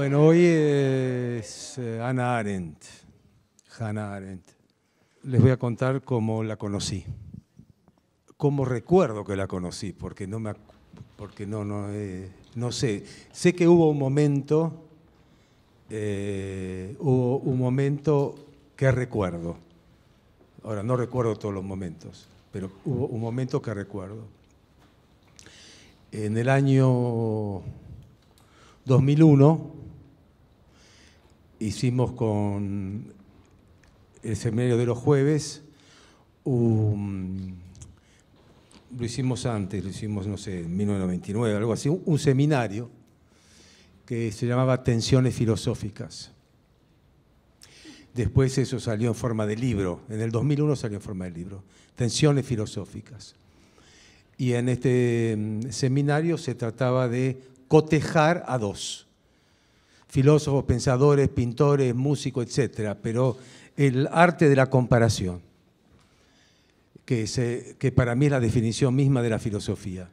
Bueno, hoy es eh, Ana Arendt, Hannah Arendt. Les voy a contar cómo la conocí, cómo recuerdo que la conocí, porque no me, porque no, no, eh, no sé. Sé que hubo un momento, eh, hubo un momento que recuerdo. Ahora no recuerdo todos los momentos, pero hubo un momento que recuerdo. En el año 2001 hicimos con el seminario de los jueves, lo hicimos antes, lo hicimos, no sé, en 1999, algo así, un seminario que se llamaba Tensiones Filosóficas. Después eso salió en forma de libro, en el 2001 salió en forma de libro, Tensiones Filosóficas. Y en este mm, seminario se trataba de cotejar a dos filósofos, pensadores, pintores, músicos, etcétera, pero el arte de la comparación, que, que para mí es la definición misma de la filosofía.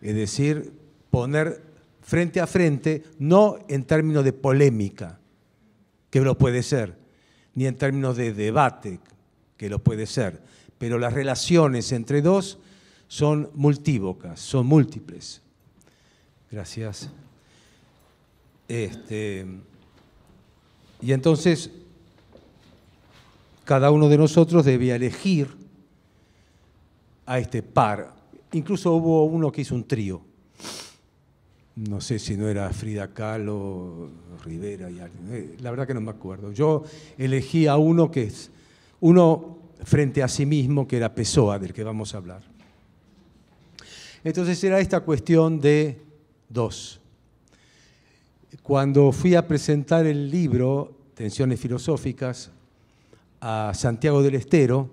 Es decir, poner frente a frente, no en términos de polémica, que lo puede ser, ni en términos de debate, que lo puede ser, pero las relaciones entre dos son multívocas, son múltiples. Gracias. Este, y entonces cada uno de nosotros debía elegir a este par. Incluso hubo uno que hizo un trío. No sé si no era Frida Kahlo, Rivera y alguien. Eh, la verdad que no me acuerdo. Yo elegí a uno que es uno frente a sí mismo, que era Pessoa, del que vamos a hablar. Entonces era esta cuestión de dos. Cuando fui a presentar el libro, Tensiones Filosóficas, a Santiago del Estero,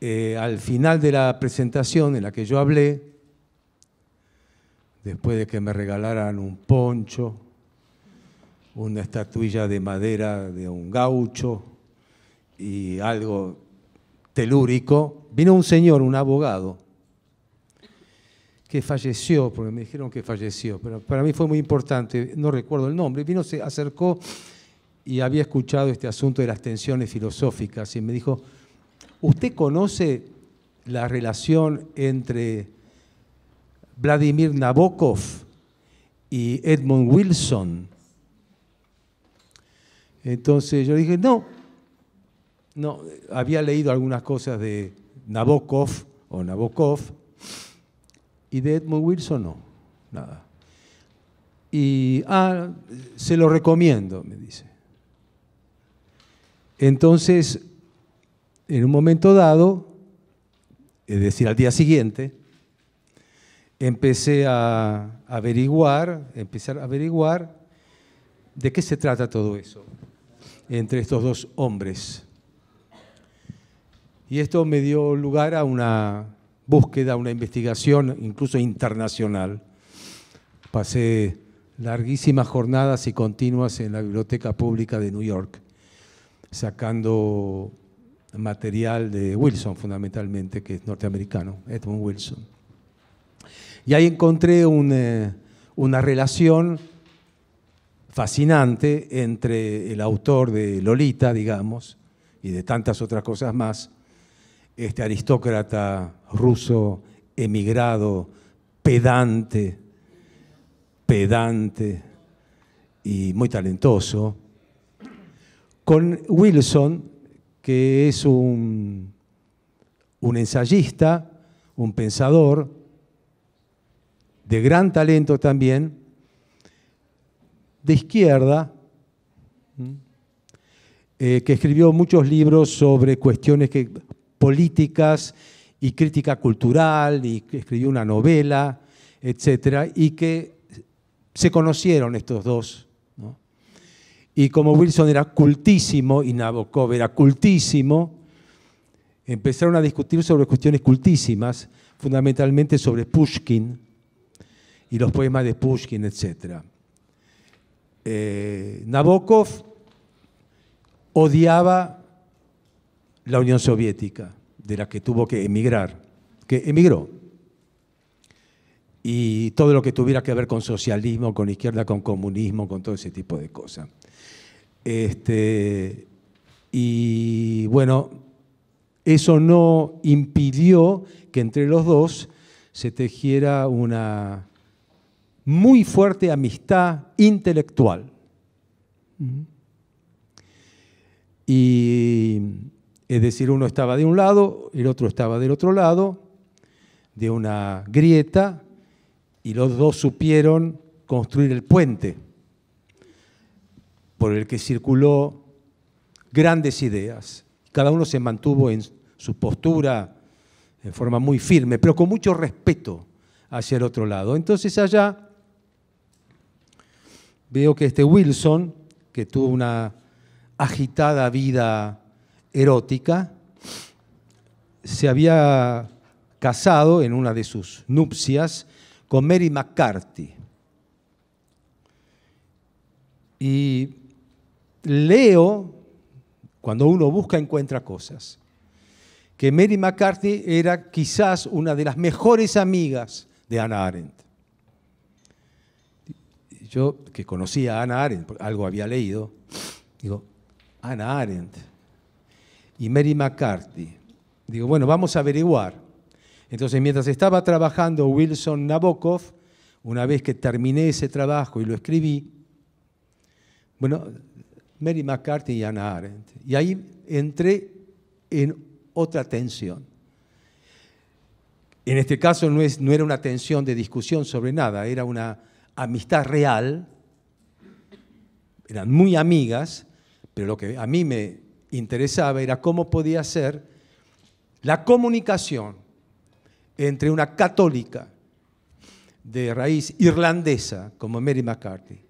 eh, al final de la presentación en la que yo hablé, después de que me regalaran un poncho, una estatuilla de madera de un gaucho y algo telúrico, vino un señor, un abogado, que falleció, porque me dijeron que falleció, pero para mí fue muy importante, no recuerdo el nombre, vino, se acercó y había escuchado este asunto de las tensiones filosóficas y me dijo, ¿usted conoce la relación entre Vladimir Nabokov y Edmund Wilson? Entonces yo dije, no, no, había leído algunas cosas de Nabokov o Nabokov, ¿Y de Edmund Wilson? No, nada. Y, ah, se lo recomiendo, me dice. Entonces, en un momento dado, es decir, al día siguiente, empecé a averiguar, empezar a averiguar de qué se trata todo eso entre estos dos hombres. Y esto me dio lugar a una búsqueda, una investigación incluso internacional. Pasé larguísimas jornadas y continuas en la Biblioteca Pública de New York, sacando material de Wilson fundamentalmente, que es norteamericano, Edmund Wilson. Y ahí encontré eh, una relación fascinante entre el autor de Lolita, digamos, y de tantas otras cosas más, este aristócrata ruso, emigrado, pedante, pedante y muy talentoso, con Wilson, que es un, un ensayista, un pensador, de gran talento también, de izquierda, eh, que escribió muchos libros sobre cuestiones que políticas y crítica cultural, y escribió una novela, etcétera, Y que se conocieron estos dos. Y como Wilson era cultísimo y Nabokov era cultísimo, empezaron a discutir sobre cuestiones cultísimas, fundamentalmente sobre Pushkin y los poemas de Pushkin, etcétera. Eh, Nabokov odiaba la Unión Soviética, de la que tuvo que emigrar, que emigró. Y todo lo que tuviera que ver con socialismo, con izquierda, con comunismo, con todo ese tipo de cosas. Este, y bueno, eso no impidió que entre los dos se tejiera una muy fuerte amistad intelectual. Y es decir, uno estaba de un lado, el otro estaba del otro lado, de una grieta, y los dos supieron construir el puente por el que circuló grandes ideas. Cada uno se mantuvo en su postura en forma muy firme, pero con mucho respeto hacia el otro lado. Entonces allá veo que este Wilson, que tuvo una agitada vida erótica, se había casado en una de sus nupcias con Mary McCarthy. Y leo, cuando uno busca encuentra cosas, que Mary McCarthy era quizás una de las mejores amigas de Anna Arendt. Yo que conocía a Anna Arendt, algo había leído, digo, Ana Arendt, y Mary McCarthy. Digo, bueno, vamos a averiguar. Entonces, mientras estaba trabajando Wilson Nabokov, una vez que terminé ese trabajo y lo escribí, bueno, Mary McCarthy y Anna Arendt. Y ahí entré en otra tensión. En este caso no, es, no era una tensión de discusión sobre nada, era una amistad real, eran muy amigas, pero lo que a mí me interesaba era cómo podía ser la comunicación entre una católica de raíz irlandesa como Mary McCarthy,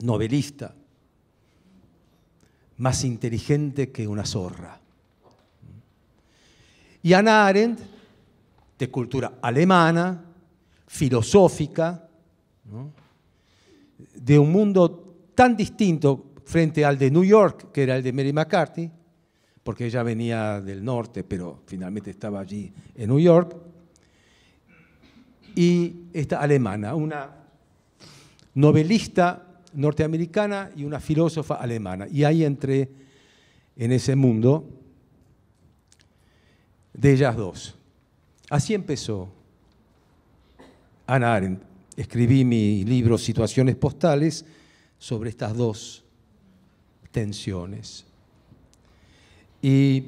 novelista, más inteligente que una zorra. Y Ana Arendt, de cultura alemana, filosófica, de un mundo tan distinto frente al de New York, que era el de Mary McCarthy, porque ella venía del norte, pero finalmente estaba allí en New York, y esta alemana, una novelista norteamericana y una filósofa alemana. Y ahí entré en ese mundo de ellas dos. Así empezó Ana Arendt. Escribí mi libro Situaciones Postales sobre estas dos tensiones. Y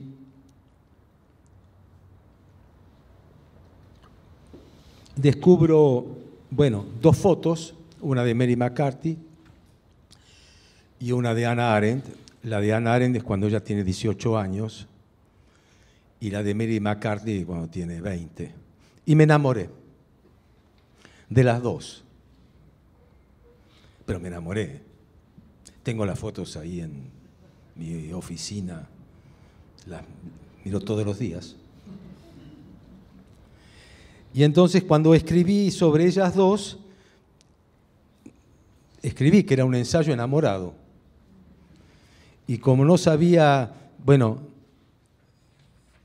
descubro, bueno, dos fotos, una de Mary McCarthy y una de Anna Arendt. La de Anna Arendt es cuando ella tiene 18 años y la de Mary McCarthy cuando tiene 20. Y me enamoré de las dos. Pero me enamoré. Tengo las fotos ahí en mi oficina, las miro todos los días. Y entonces cuando escribí sobre ellas dos, escribí que era un ensayo enamorado. Y como no sabía, bueno,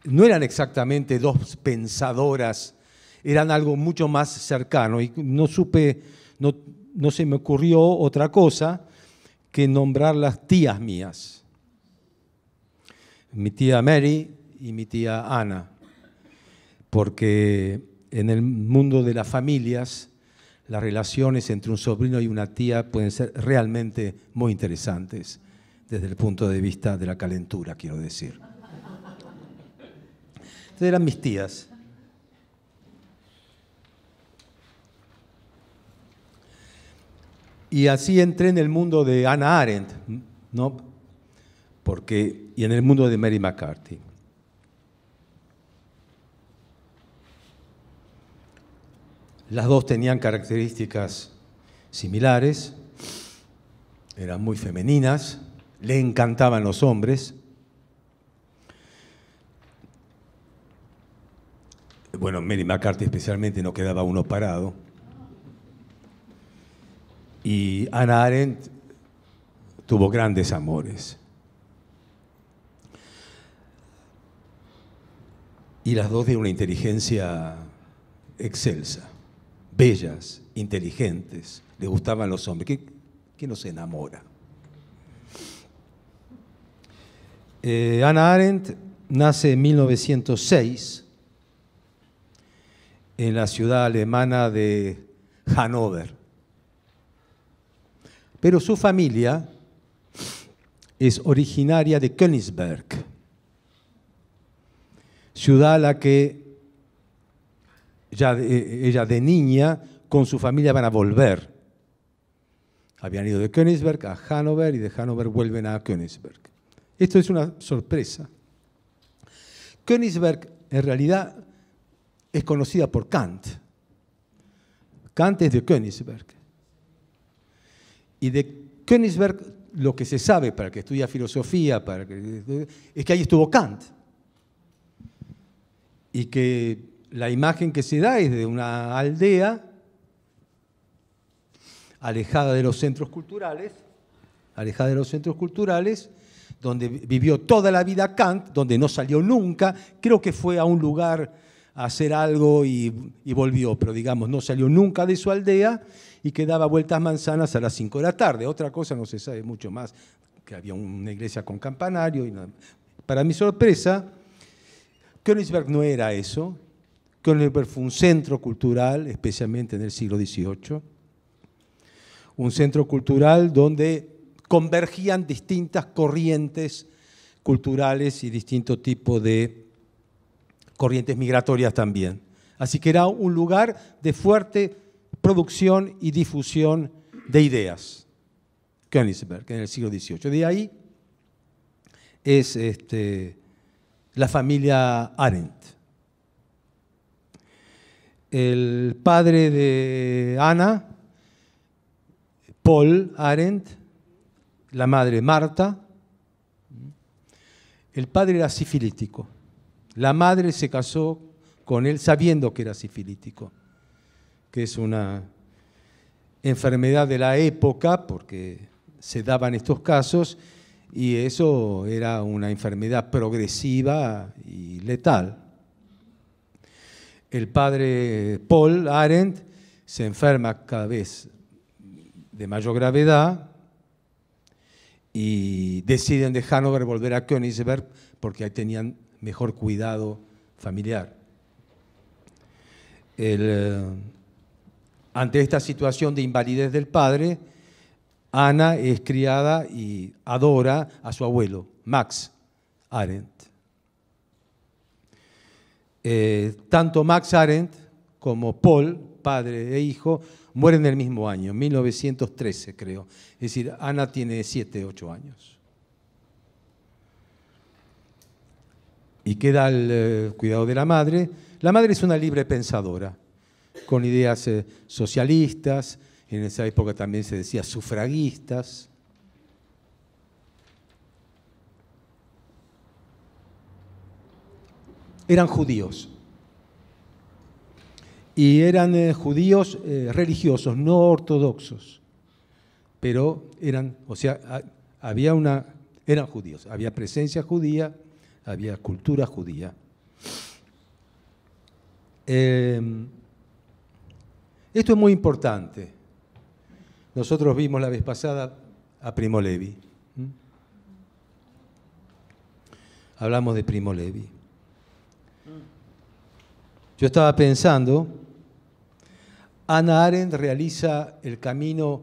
no eran exactamente dos pensadoras, eran algo mucho más cercano. Y no supe, no, no se me ocurrió otra cosa que nombrar las tías mías. Mi tía Mary y mi tía Ana. Porque en el mundo de las familias, las relaciones entre un sobrino y una tía pueden ser realmente muy interesantes desde el punto de vista de la calentura, quiero decir. Entonces eran mis tías. Y así entré en el mundo de Anna Arendt, ¿no? Porque, y en el mundo de Mary McCarthy. Las dos tenían características similares, eran muy femeninas, le encantaban los hombres. Bueno, Mary McCarthy especialmente no quedaba uno parado. Y Ana Arendt tuvo grandes amores. Y las dos de una inteligencia excelsa, bellas, inteligentes, le gustaban los hombres. ¿Qué, nos enamora? Eh, Ana Arendt nace en 1906 en la ciudad alemana de Hannover pero su familia es originaria de Königsberg, ciudad a la que ya, eh, eh, ella de niña con su familia van a volver. Habían ido de Königsberg a Hannover y de Hannover vuelven a Königsberg. Esto es una sorpresa. Königsberg en realidad es conocida por Kant. Kant es de Königsberg. Y de Königsberg lo que se sabe para que estudia filosofía, para que, es que ahí estuvo Kant. Y que la imagen que se da es de una aldea alejada de los centros culturales, alejada de los centros culturales, donde vivió toda la vida Kant, donde no salió nunca, creo que fue a un lugar hacer algo y, volvió, pero digamos, no salió nunca de su aldea y quedaba vueltas manzanas a las 5 de la tarde. Otra cosa no se sabe mucho más, que había una iglesia con campanario. Y Para mi sorpresa, Königsberg no era eso. Königsberg fue un centro cultural, especialmente en el siglo XVIII. Un centro cultural donde convergían distintas corrientes culturales y distinto tipo de corrientes migratorias también. Así que era un lugar de fuerte producción y difusión de ideas, Königsberg, en el siglo XVIII. De ahí es este, la familia Arendt. El padre de Ana, Paul Arendt, la madre Marta, el padre era sifilítico la madre se casó con él sabiendo que era sifilítico, que es una enfermedad de la época, porque se daban estos casos, y eso era una enfermedad progresiva y letal. El padre Paul Arendt se enferma cada vez de mayor gravedad y deciden de Hanover volver a Königsberg porque ahí tenían mejor cuidado familiar. Eh, ante esta situación de invalidez del padre, Ana es criada y adora a su abuelo, Max Arendt. Eh, tanto Max Arendt como Paul, padre e hijo, mueren el mismo año, 1913 creo. Es decir, Ana tiene 7, 8 años. y queda el eh, cuidado de la madre. La madre es una libre pensadora, con ideas eh, socialistas, en esa época también se decía sufragistas. Eran judíos. Y eran eh, judíos religiosos, no ortodoxos. Pero eran, o sea, había una, eran judíos, había presencia judía había cultura judía. Em, esto es muy importante. Nosotros vimos la vez pasada a Primo Levi. Hablamos de Primo Levi. Yo estaba pensando, Ana Arendt realiza el camino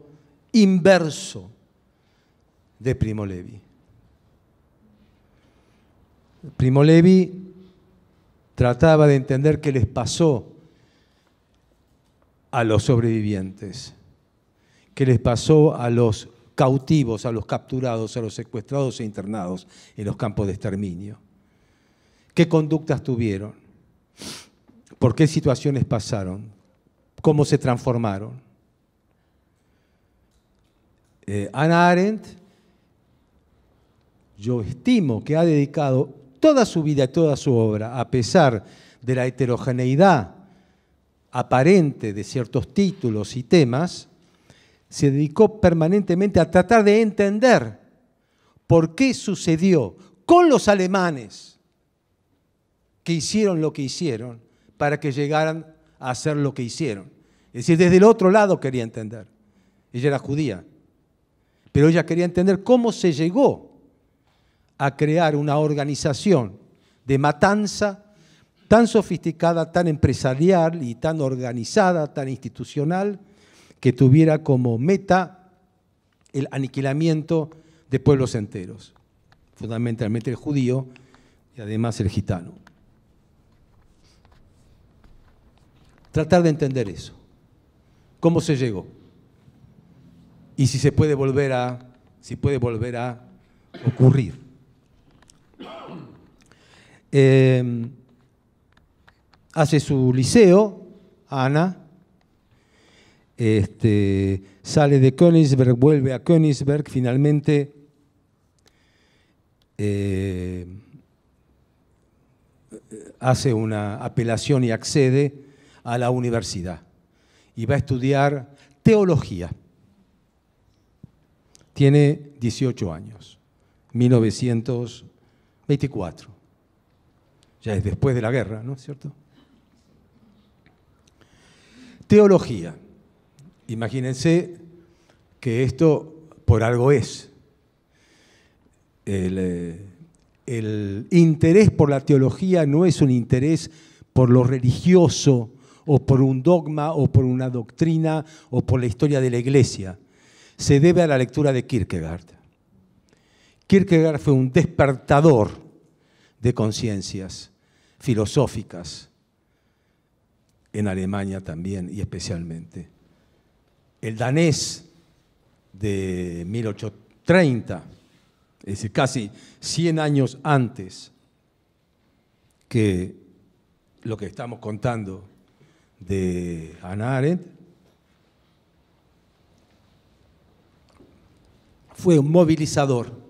inverso de Primo Levi. Primo Levi trataba de entender qué les pasó a los sobrevivientes, qué les pasó a los cautivos, a los capturados, a los secuestrados e internados en los campos de exterminio. ¿Qué conductas tuvieron? ¿Por qué situaciones pasaron? ¿Cómo se transformaron? Eh, Ana Arendt, yo estimo que ha dedicado toda su vida y toda su obra, a pesar de la heterogeneidad aparente de ciertos títulos y temas, se dedicó permanentemente a tratar de entender por qué sucedió con los alemanes que hicieron lo que hicieron para que llegaran a hacer lo que hicieron. Es decir, desde el otro lado quería entender. Ella era judía, pero ella quería entender cómo se llegó a crear una organización de matanza tan sofisticada, tan empresarial y tan organizada, tan institucional, que tuviera como meta el aniquilamiento de pueblos enteros, fundamentalmente el judío y además el gitano. Tratar de entender eso, cómo se llegó y si se puede volver a, si puede volver a ocurrir. Em, hace su liceo, Ana, este, sale de Königsberg, vuelve a Königsberg, finalmente em, hace una apelación y accede a la universidad y va a estudiar teología. Tiene 18 años, 1924 ya es después de la guerra, ¿no es cierto? Teología. Imagínense que esto por algo es. Eh, el, interés por la teología no es un interés por lo religioso o por un dogma o por una doctrina o por la historia de la iglesia. Se debe a la lectura de Kierkegaard. Kierkegaard fue un despertador de conciencias filosóficas en Alemania también y especialmente. El danés de 1830, es decir, casi 100 años antes que lo que estamos contando de Hannah Arendt, fue un movilizador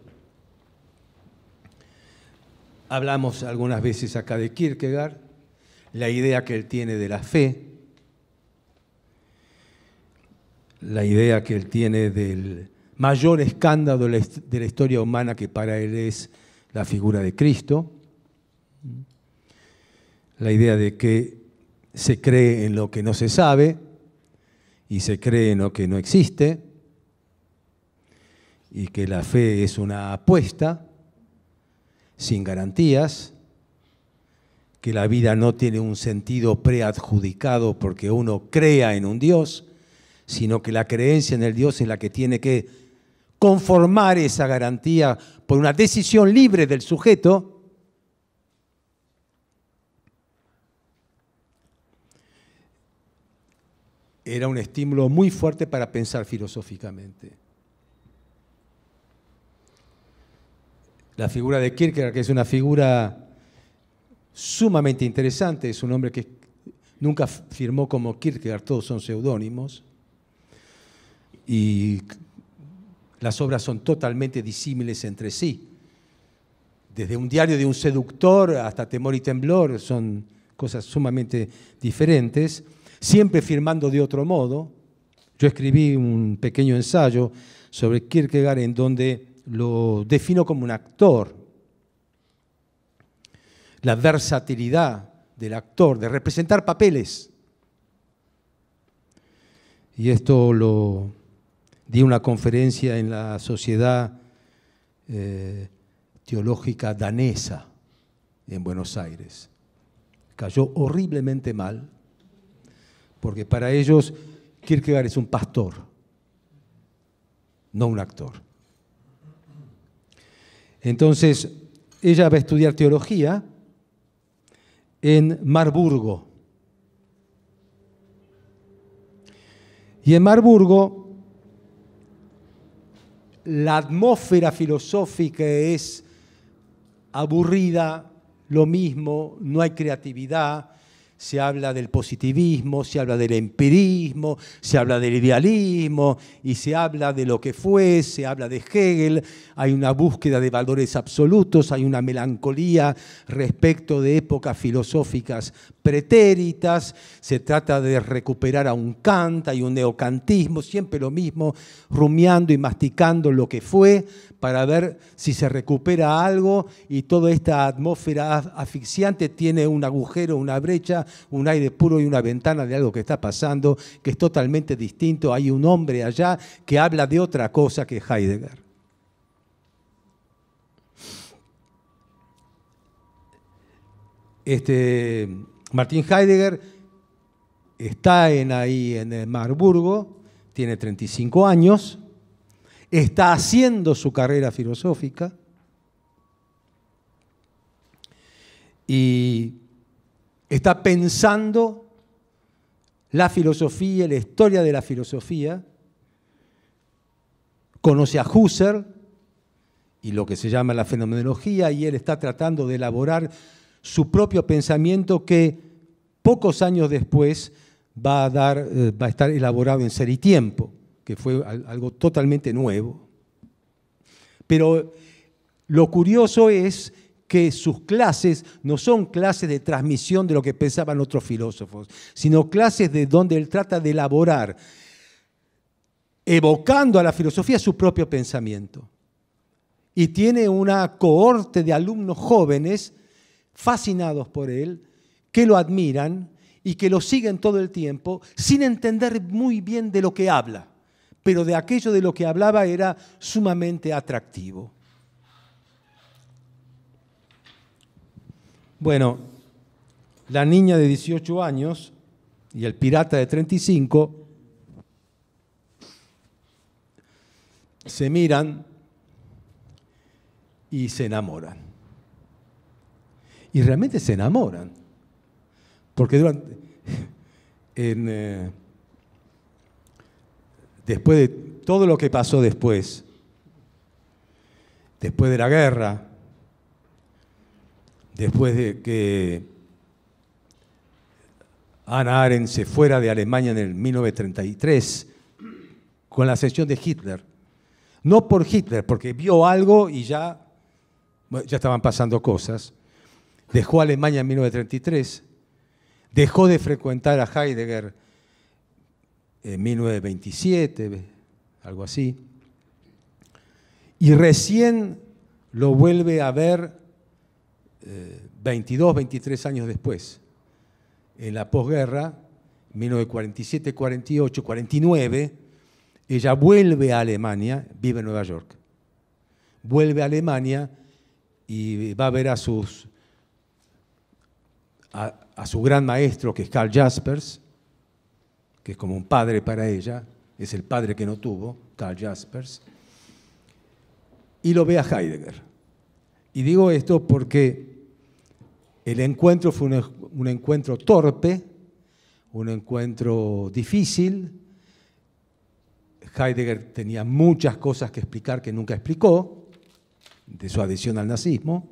Hablamos algunas veces acá de Kierkegaard, la idea que él tiene de la fe, la idea que él tiene del mayor escándalo de la historia humana que para él es la figura de Cristo, la idea de que se cree en lo que no se sabe y se cree en lo que no existe, y que la fe es una apuesta sin garantías, que la vida no tiene un sentido preadjudicado porque uno crea en un Dios, sino que la creencia en el Dios es la que tiene que conformar esa garantía por una decisión libre del sujeto. Era un estímulo muy fuerte para pensar filosóficamente. la figura de Kierkegaard, que es una figura sumamente interesante, es un hombre que nunca firmó como Kierkegaard, todos son seudónimos, y las obras son totalmente disímiles entre sí. Desde un diario de un seductor hasta Temor y Temblor son cosas sumamente diferentes, siempre firmando de otro modo. Yo escribí un pequeño ensayo sobre Kierkegaard en donde lo defino como un actor. La versatilidad del actor, de representar papeles. Y esto lo di una conferencia en la Sociedad eh, Teológica Danesa en Buenos Aires. Cayó horriblemente mal, porque para ellos Kierkegaard es un pastor, no un actor. Entonces, ella va a estudiar teología en Marburgo. Y en Marburgo, la atmósfera filosófica es aburrida, lo mismo, no hay creatividad, se habla del positivismo, se habla del empirismo, se habla del idealismo y se habla de lo que fue, se habla de Hegel, hay una búsqueda de valores absolutos, hay una melancolía respecto de épocas filosóficas pretéritas, se trata de recuperar a un Kant, hay un neocantismo, siempre lo mismo, rumiando y masticando lo que fue, para ver si se recupera algo y toda esta atmósfera asfixiante tiene un agujero, una brecha, un aire puro y una ventana de algo que está pasando, que es totalmente distinto. Hay un hombre allá que habla de otra cosa que Heidegger. Este, Martín Heidegger está en ahí en eh, Marburgo, tiene 35 años está haciendo su carrera filosófica y está pensando la filosofía, la historia de la filosofía, conoce a Husserl y lo que se llama la fenomenología, y él está tratando de elaborar su propio pensamiento que pocos años después va a, dar, eh, va a estar elaborado en Ser y Tiempo que fue algo totalmente nuevo. Pero lo curioso es que sus clases no son clases de transmisión de lo que pensaban otros filósofos, sino clases de donde él trata de elaborar, evocando a la filosofía su propio pensamiento. Y tiene una cohorte de alumnos jóvenes fascinados por él, que lo admiran y que lo siguen todo el tiempo sin entender muy bien de lo que habla pero de aquello de lo que hablaba era sumamente atractivo. Bueno, la niña de 18 años y el pirata de 35 se miran y se enamoran. Y realmente se enamoran. Porque durante, en, eh, después de todo lo que pasó después, después de la guerra, después de que Ana Arendt se fuera de Alemania en el 1933 con la ascensión de Hitler. No por Hitler, porque vio algo y ya, ya estaban pasando cosas. Dejó Alemania en 1933, dejó de frecuentar a Heidegger, eh, en 1927, algo así. Y recién lo vuelve a ver 22, eh, 23 años después, en la posguerra, 1947, 48, 49, ella vuelve a Alemania, vive en Nueva York, vuelve a Alemania y va a ver a sus a, su gran maestro que es Carl Jaspers que es como un padre para ella, es el padre que no tuvo, Carl Jaspers, y lo ve a Heidegger. Y digo esto porque el encuentro fue un, encuentro torpe, un encuentro difícil. Heidegger tenía muchas cosas que explicar que nunca explicó, de su adhesión al nazismo.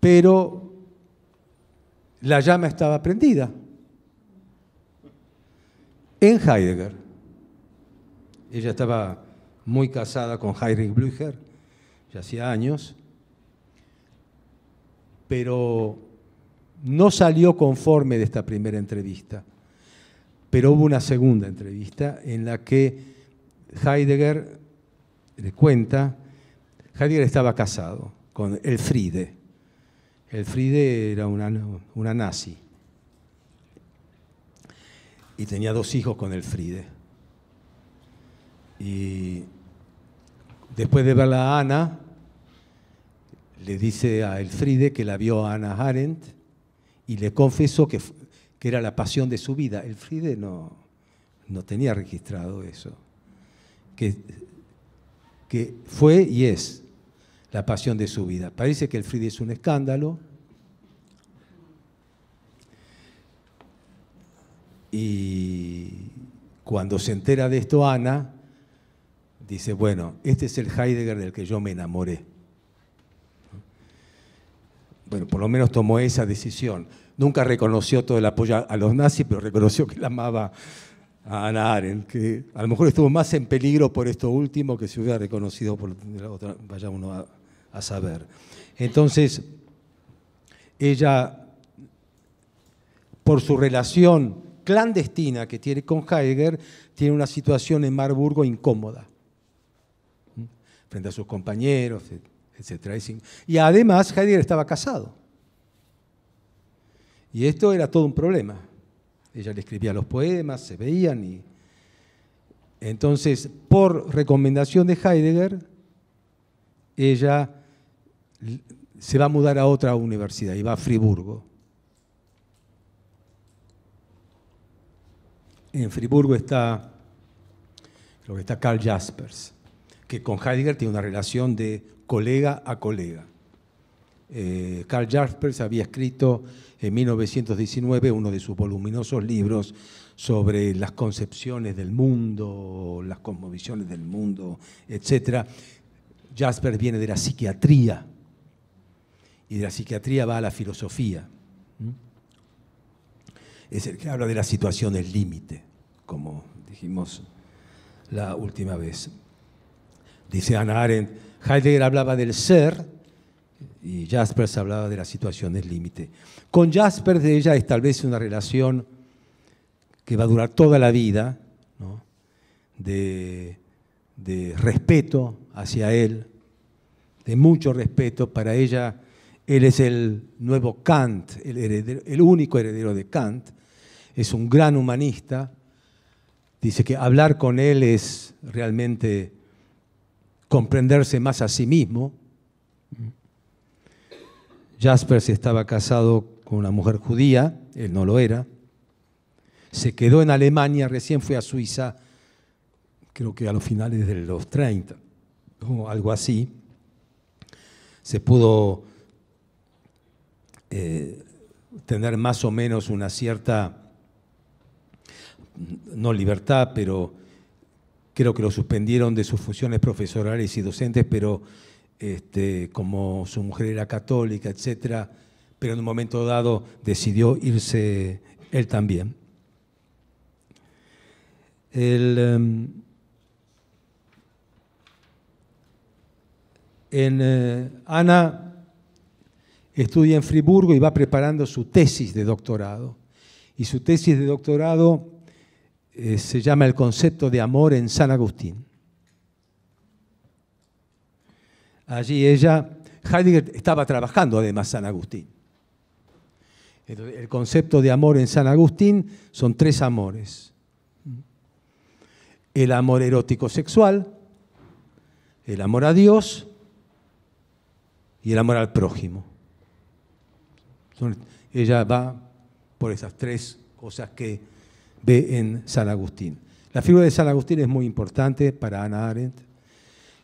Pero la llama estaba prendida. En Heidegger, ella estaba muy casada con Heinrich Blücher, ya hacía años, pero no salió conforme de esta primera entrevista. Pero hubo una segunda entrevista en la que Heidegger le cuenta, Heidegger estaba casado con Elfriede, el era una, una nazi y tenía dos hijos con el Y después de verla a Ana, le dice a Elfride que la vio a Ana Arendt y le confesó que, era la pasión de su vida. Elfride no, no tenía registrado eso. Que, que fue y es la pasión de su vida. Parece que el Friede es un escándalo. Y cuando se entera de esto Ana, dice, bueno, este es el Heidegger del que yo me enamoré. Bueno, por lo menos tomó esa decisión. Nunca reconoció todo el apoyo a los nazis, pero reconoció que la amaba a Ana Arendt, que a lo mejor estuvo más en peligro por esto último que si hubiera reconocido por otra, vaya uno a, a saber. Entonces, ella, por su relación clandestina que tiene con Heidegger, tiene una situación en Marburgo incómoda, frente a sus compañeros, etc. Y además Heidegger estaba casado. Y esto era todo un problema. Ella le escribía los poemas, se veían y... Entonces, por recomendación de Heidegger, ella se va a mudar a otra universidad y va a Friburgo. En Friburgo está, que está Carl Jaspers, que con Heidegger tiene una relación de colega a colega. Carl eh, Jaspers había escrito en 1919 uno de sus voluminosos libros sobre las concepciones del mundo, las cosmovisiones del mundo, etc. Jaspers viene de la psiquiatría, y de la psiquiatría va a la filosofía. Es el que habla de las situaciones límite, como dijimos la última vez. Dice Ana Arendt, Heidegger hablaba del ser y Jaspers hablaba de las situaciones límite. Con Jaspers de ella establece una relación que va a durar toda la vida, de, de respeto hacia él, de mucho respeto para ella él es el nuevo Kant, el, único heredero de Kant. Es un gran humanista. Dice que hablar con él es realmente comprenderse más a sí mismo. Jaspers estaba casado con una mujer judía, él no lo era. Se quedó en Alemania, recién fue a Suiza, creo que a los finales de los 30, o algo así. Se pudo eh, tener más o menos una cierta, no libertad, pero creo que lo suspendieron de sus funciones profesorales y docentes, pero este, como su mujer era católica, etcétera, pero en un momento dado decidió irse él también. El, em, en eh, Ana estudia en Friburgo y va preparando su tesis de doctorado. Y su tesis de doctorado eh, se llama El concepto de amor en San Agustín. Allí ella, Heidegger estaba trabajando además San Agustín. El concepto de amor en San Agustín son tres amores. El amor erótico sexual, el amor a Dios y el amor al prójimo ella va por esas tres cosas que ve en San Agustín. La figura de San Agustín es muy importante para Ana Arendt,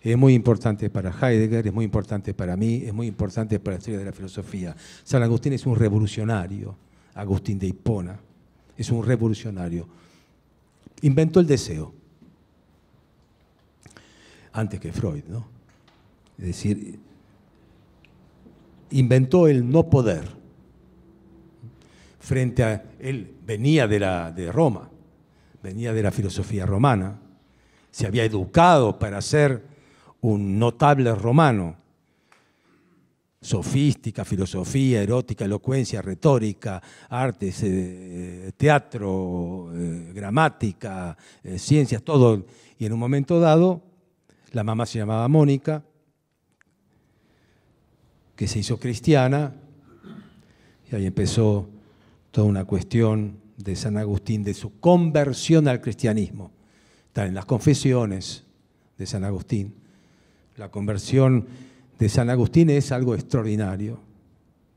es muy importante para Heidegger, es muy importante para mí, es muy importante para la historia de la filosofía. San Agustín es un revolucionario, Agustín de Hipona, es un revolucionario. Inventó el deseo, antes que Freud, ¿no? Es decir, inventó el no poder frente a él, venía de, la, de Roma, venía de la filosofía romana, se había educado para ser un notable romano. Sofística, filosofía, erótica, elocuencia, retórica, artes, eh, teatro, eh, gramática, ciencia, eh, ciencias, todo. Y en un momento dado, la mamá se llamaba Mónica, que se hizo cristiana, y ahí empezó toda una cuestión de San Agustín, de su conversión al cristianismo. está en las confesiones de San Agustín. La conversión de San Agustín es algo extraordinario.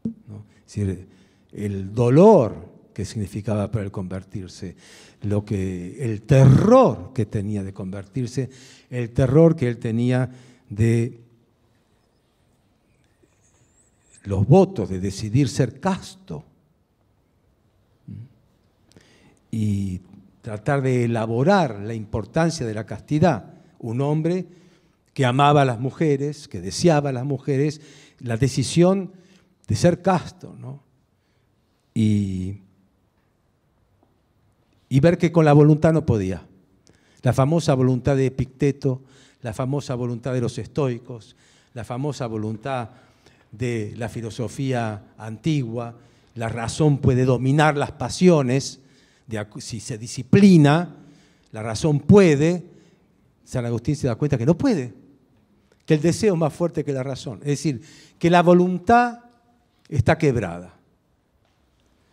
Es decir, el dolor que significaba para él convertirse, lo que, el terror que tenía de convertirse, el terror que él tenía de los votos, de decidir ser casto, y tratar de elaborar la importancia de la castidad. Un hombre que amaba a las mujeres, que deseaba a las mujeres, la decisión de ser casto, ¿no? Y, y ver que con la voluntad no podía. La famosa voluntad de Epicteto, la famosa voluntad de los estoicos, la famosa voluntad de la filosofía antigua, la razón puede dominar las pasiones, si se disciplina, la razón puede, San Agustín se da cuenta que no puede, que el deseo es más fuerte que la razón. Es decir, que la voluntad está quebrada.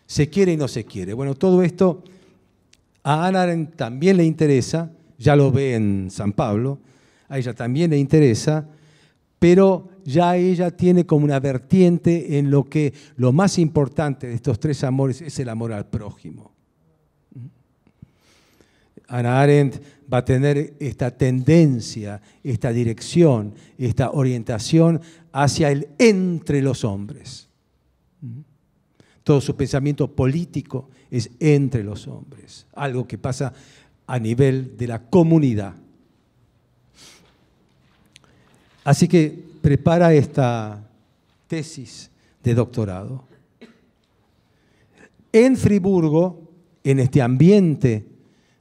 Se quiere y no se quiere. Bueno, todo esto a Ana también le interesa, ya lo ve en San Pablo, a ella también le interesa, pero ya ella tiene como una vertiente en lo que lo más importante de estos tres amores es el amor al prójimo. Ana Arendt va a tener esta tendencia, esta dirección, esta orientación hacia el entre los hombres. Todo su pensamiento político es entre los hombres, algo que pasa a nivel de la comunidad. Así que prepara esta tesis de doctorado. En Friburgo, en este ambiente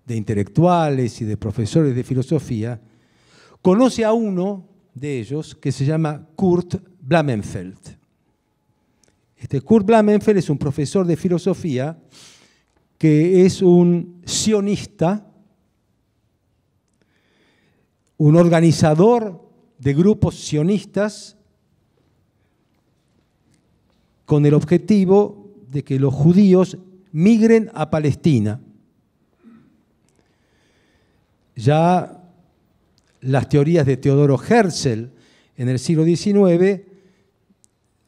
de intelectuales y de profesores de filosofía, conoce a uno de ellos que se llama Kurt Blamenfeld. Este Kurt Blamenfeld es un profesor de filosofía que es un sionista, un organizador de grupos sionistas con el objetivo de que los judíos migren a Palestina. Ya las teorías de Teodoro Herzl en el siglo XIX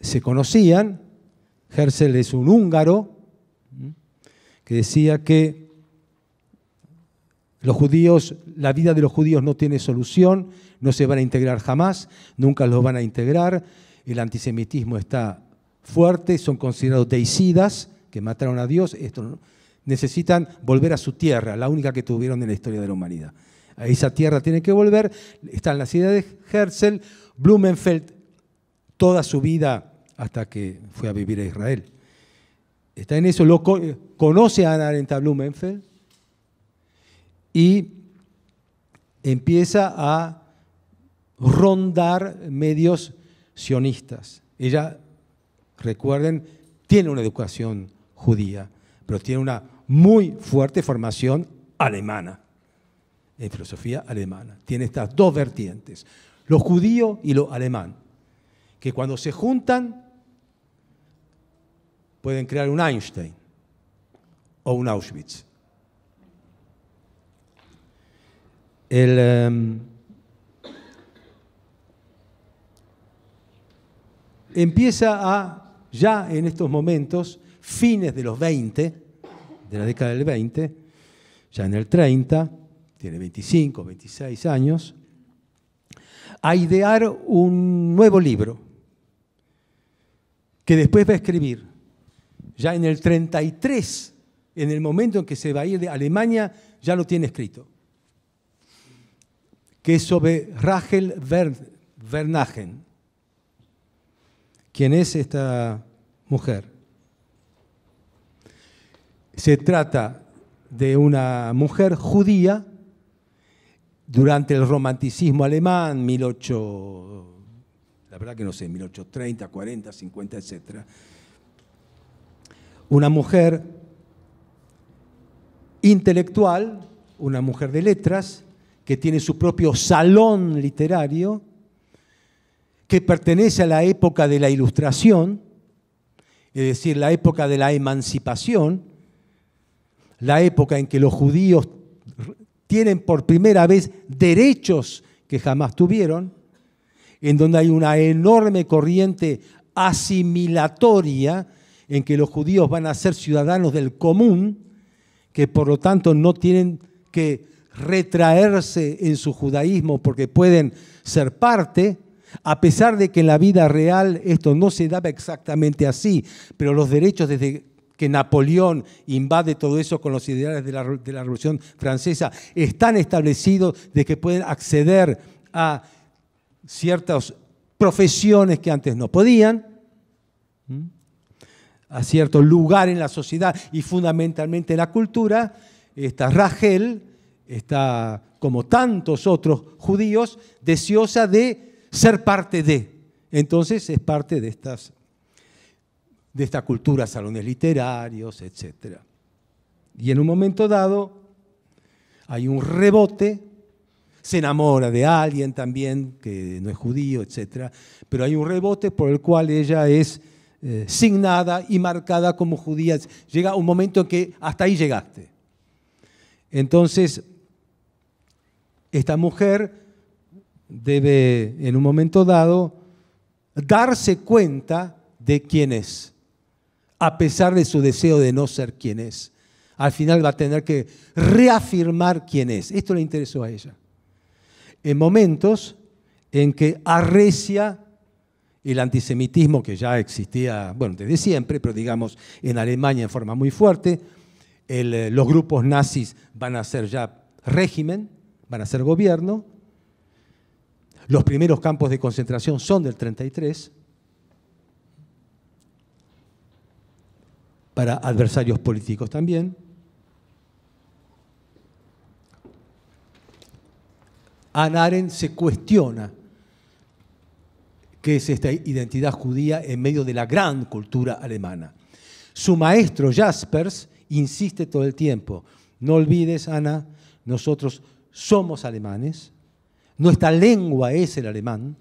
se conocían. Herzl es un húngaro que decía que los judíos, la vida de los judíos no tiene solución, no se van a integrar jamás, nunca los van a integrar, el antisemitismo está fuerte, son considerados deicidas que mataron a Dios, esto necesitan volver a su tierra, la única que tuvieron en la historia de la humanidad. A esa tierra tienen que volver. está en la ciudad de Herzl, Blumenfeld, toda su vida hasta que fue a vivir a Israel. Está en eso, lo conoce a Ana Blumenfeld y empieza a rondar medios sionistas. Ella, recuerden, tiene una educación judía, pero tiene una muy fuerte formación alemana, en filosofía alemana. Tiene estas dos vertientes, lo judío y lo alemán, que cuando se juntan pueden crear un Einstein o un Auschwitz. El, em, empieza a, ya en estos momentos, fines de los 20, de la década del 20, ya en el 30, tiene 25, 26 años, a idear un nuevo libro que después va a escribir. Ya en el 33, en el momento en que se va a ir de Alemania, ya lo tiene escrito, que es sobre Rachel Vernagen. ¿Quién es esta mujer? Se trata de una mujer judía durante el romanticismo alemán, la verdad que no sé, 1830, 40, 50, etc. Una mujer intelectual, una mujer de letras, que tiene su propio salón literario, que pertenece a la época de la ilustración, es decir, la época de la emancipación, la época en que los judíos tienen por primera vez derechos que jamás tuvieron, en donde hay una enorme corriente asimilatoria en que los judíos van a ser ciudadanos del común, que por lo tanto no tienen que retraerse en su judaísmo porque pueden ser parte, a pesar de que en la vida real esto no se daba exactamente así, pero los derechos desde que Napoleón invade todo eso con los ideales de la, Revolución Francesa, están establecidos de que pueden acceder a ciertas profesiones que antes no podían, a cierto lugar en la sociedad y fundamentalmente en la cultura, está Rachel, está como tantos otros judíos, deseosa de ser parte de. Entonces es parte de estas de esta cultura, salones literarios, etc. Y en un momento dado hay un rebote, se enamora de alguien también, que no es judío, etc. Pero hay un rebote por el cual ella es eh, signada y marcada como judía. Llega un momento en que hasta ahí llegaste. Entonces, esta mujer debe, en un momento dado, darse cuenta de quién es a pesar de su deseo de no ser quien es. Al final va a tener que reafirmar quién es. Esto le interesó a ella. En momentos en que arrecia el antisemitismo que ya existía, bueno, desde siempre, pero digamos en Alemania en forma muy fuerte, eh, los grupos nazis van a ser ya régimen, van a ser gobierno, los primeros campos de concentración son del 33, para adversarios políticos también. Anaren se cuestiona qué es esta identidad judía en medio de la gran cultura alemana. Su maestro Jaspers insiste todo el tiempo, no olvides, Ana, nosotros somos alemanes, nuestra lengua es el alemán,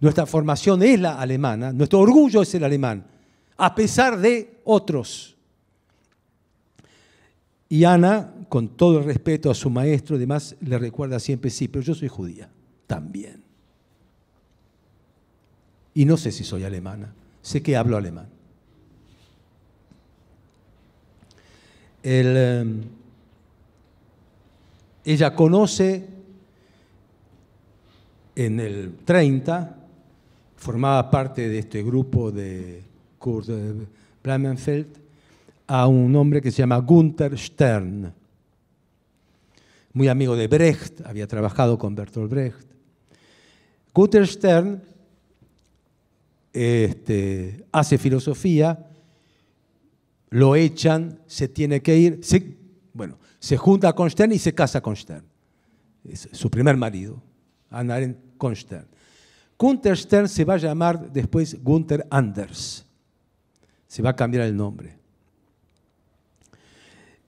nuestra formación es la alemana, nuestro orgullo es el alemán a pesar de otros. Y Ana, con todo el respeto a su maestro y demás, le recuerda siempre, sí, pero yo soy judía también. Y no sé si soy alemana, sé que hablo alemán. Em, ella conoce en el 30, formaba parte de este grupo de Kurt Bremenfeld a un hombre que se llama Gunther Stern, muy amigo de Brecht, había trabajado con Bertolt Brecht. Gunther Stern este, hace filosofía, lo echan, se tiene que ir, se, bueno, se junta con Stern y se casa con Stern, es su primer marido, Anna con Stern. Gunther Stern se va a llamar después Gunther Anders se va a cambiar el nombre.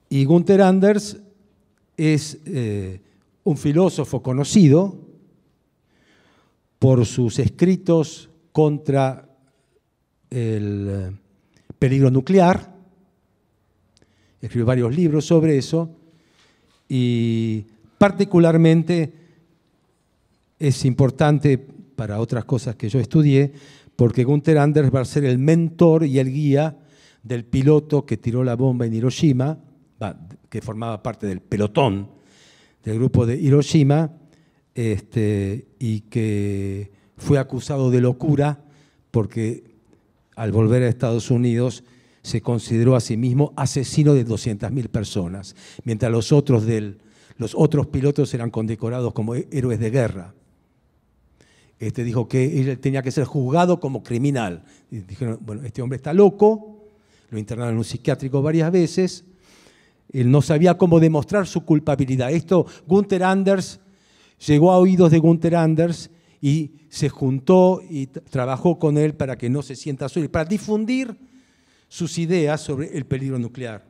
Y Gunther Anders es eh, un filósofo conocido por sus escritos contra el eh, peligro nuclear, escribió varios libros sobre eso, y particularmente es importante para otras cosas que yo estudié, porque Gunther Anders va a ser el mentor y el guía del piloto que tiró la bomba en Hiroshima, que formaba parte del pelotón del grupo de Hiroshima, este, y que fue acusado de locura porque al volver a Estados Unidos se consideró a sí mismo asesino de 200.000 personas, mientras los otros, los otros pilotos eran condecorados como héroes de guerra este, dijo que él tenía que ser juzgado como criminal. dijeron, bueno, este hombre está loco, lo internaron en un psiquiátrico varias veces, él no sabía cómo demostrar su culpabilidad. Esto, Gunther Anders llegó a oídos de Gunther Anders y se juntó y trabajó con él para que no se sienta solo, para difundir sus ideas sobre el peligro nuclear.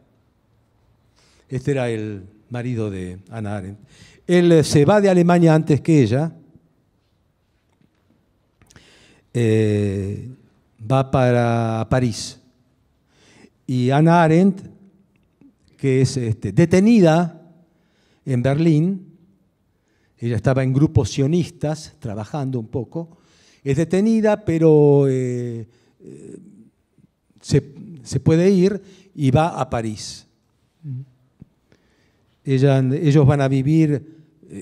Este era el marido de Ana Arendt. Él eh, se va de Alemania antes que ella eh, va para París. Y Ana Arendt, que es este, detenida en Berlín, ella estaba en grupos sionistas trabajando un poco, es detenida, pero eh, eh, se, puede ir y va a París. Ella, ellos van a vivir eh,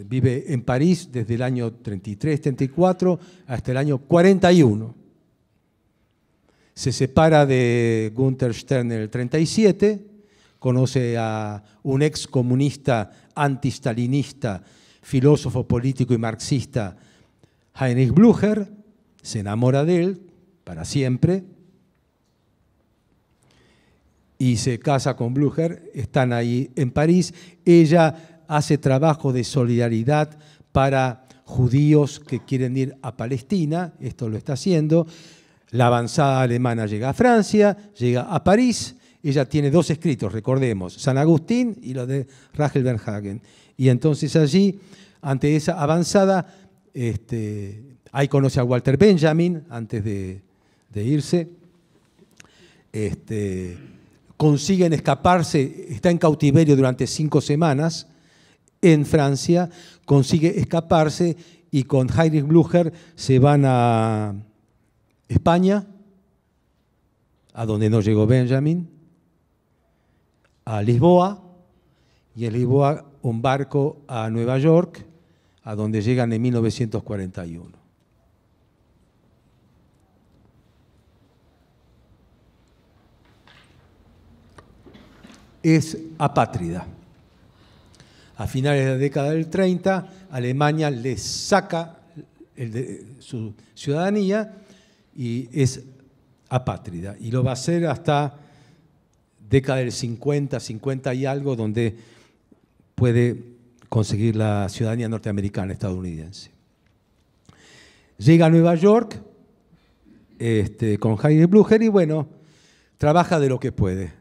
eh, vive en París desde el año 33, 34 hasta el año 41. Se separa de Gunther Stern en el 37, conoce a un ex comunista antistalinista, filósofo político y marxista, Heinrich Blücher, se enamora de él para siempre y se casa con Blücher, están ahí en París, ella hace trabajo de solidaridad para judíos que quieren ir a Palestina, esto lo está haciendo. La avanzada alemana llega a Francia, llega a París, ella tiene dos escritos, recordemos, San Agustín y lo de Rachel Bernhagen. Y entonces allí, ante esa avanzada, este, ahí conoce a Walter Benjamin antes de, irse. Este, consiguen escaparse, está en cautiverio durante cinco semanas, en Francia, consigue escaparse y con Heinrich Blücher se van a España, a donde no llegó Benjamin, a Lisboa, y en Lisboa un barco a Nueva York, a donde llegan en 1941. Es apátrida a finales de la década del 30, Alemania le saca su ciudadanía y es apátrida. Y lo va a hacer hasta década del 50, 50 y algo, donde puede conseguir la ciudadanía norteamericana, estadounidense. Llega a Nueva York este, con Heidi Blucher y bueno, trabaja de lo que puede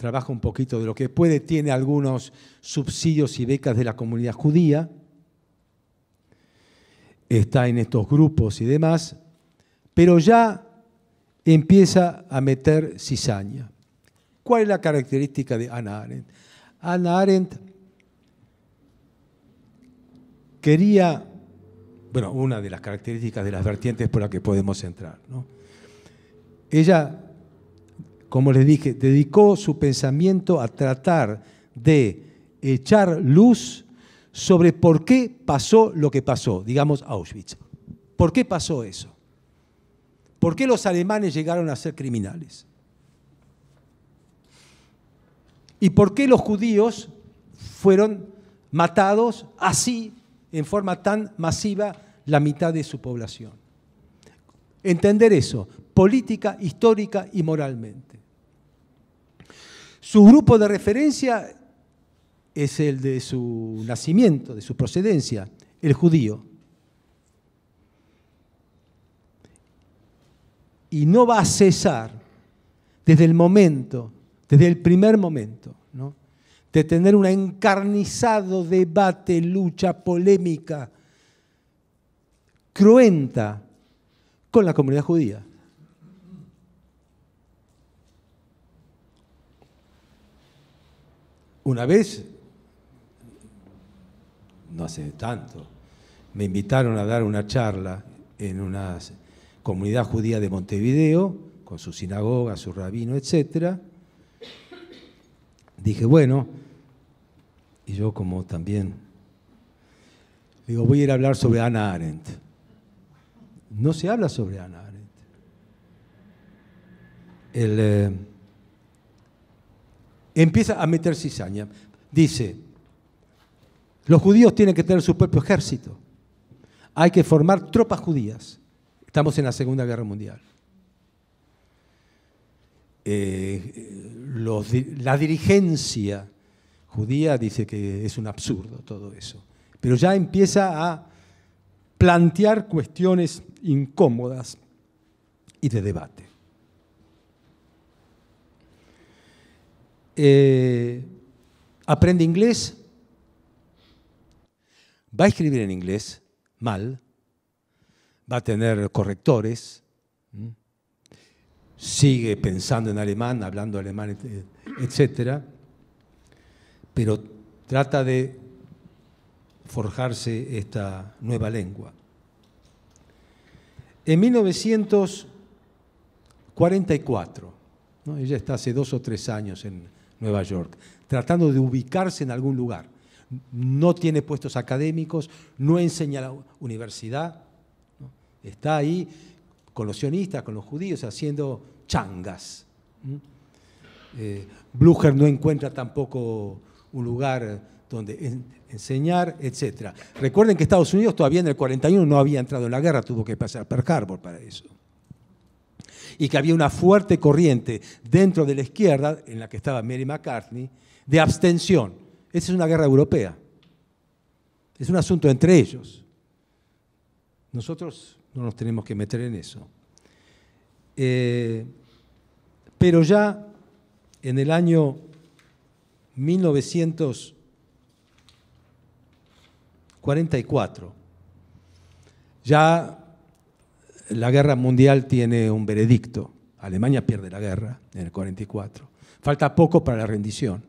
trabaja un poquito de lo que puede, tiene algunos subsidios y becas de la comunidad judía, está en estos grupos y demás, pero ya empieza a meter cizaña. ¿Cuál es la característica de Ana Arendt? Ana Arendt quería, bueno, una de las características de las vertientes por las que podemos entrar, ¿no? Ella como les dije, dedicó su pensamiento a tratar de echar luz sobre por qué pasó lo que pasó, digamos Auschwitz. ¿Por qué pasó eso? ¿Por qué los alemanes llegaron a ser criminales? ¿Y por qué los judíos fueron matados así, en forma tan masiva, la mitad de su población? Entender eso, política, histórica y moralmente. Su grupo de referencia es el de su nacimiento, de su procedencia, el judío. Y no va a cesar desde el momento, desde el primer momento, de tener un encarnizado debate, lucha, polémica, cruenta con la comunidad judía. Una vez, no hace tanto, me invitaron a dar una charla en una comunidad judía de Montevideo, con su sinagoga, su rabino, etc. Dije, bueno, y yo como también, digo, voy a ir a hablar sobre Ana Arendt. No se habla sobre Ana Arendt. El, eh, empieza a meter cizaña. Dice, los judíos tienen que tener su propio ejército. Hay que formar tropas judías. Estamos en la Segunda Guerra Mundial. Eh, la dirigencia judía dice que es un absurdo todo eso. Pero ya empieza a plantear cuestiones incómodas y de debate. Eh, aprende inglés, va a escribir en inglés mal, va a tener correctores, sigue pensando en alemán, hablando alemán, etc. Pero trata de forjarse esta nueva lengua. En 1944, ella está hace dos o tres años en, Nueva York, tratando de ubicarse en algún lugar. No tiene puestos académicos, no enseña a la universidad, está ahí con los sionistas, con los judíos, haciendo changas. Eh, no encuentra tampoco un lugar donde enseñar, etc. Recuerden que Estados Unidos todavía en el 41 no había entrado en la guerra, tuvo que pasar Pearl Harbor para eso y que había una fuerte corriente dentro de la izquierda, en la que estaba Mary McCartney, de abstención. Esa es una guerra europea. Es un asunto entre ellos. Nosotros no nos tenemos que meter en eso. Eh, pero ya en el año 1944, ya la guerra mundial tiene un veredicto. Alemania pierde la guerra en el 44. Falta poco para la rendición.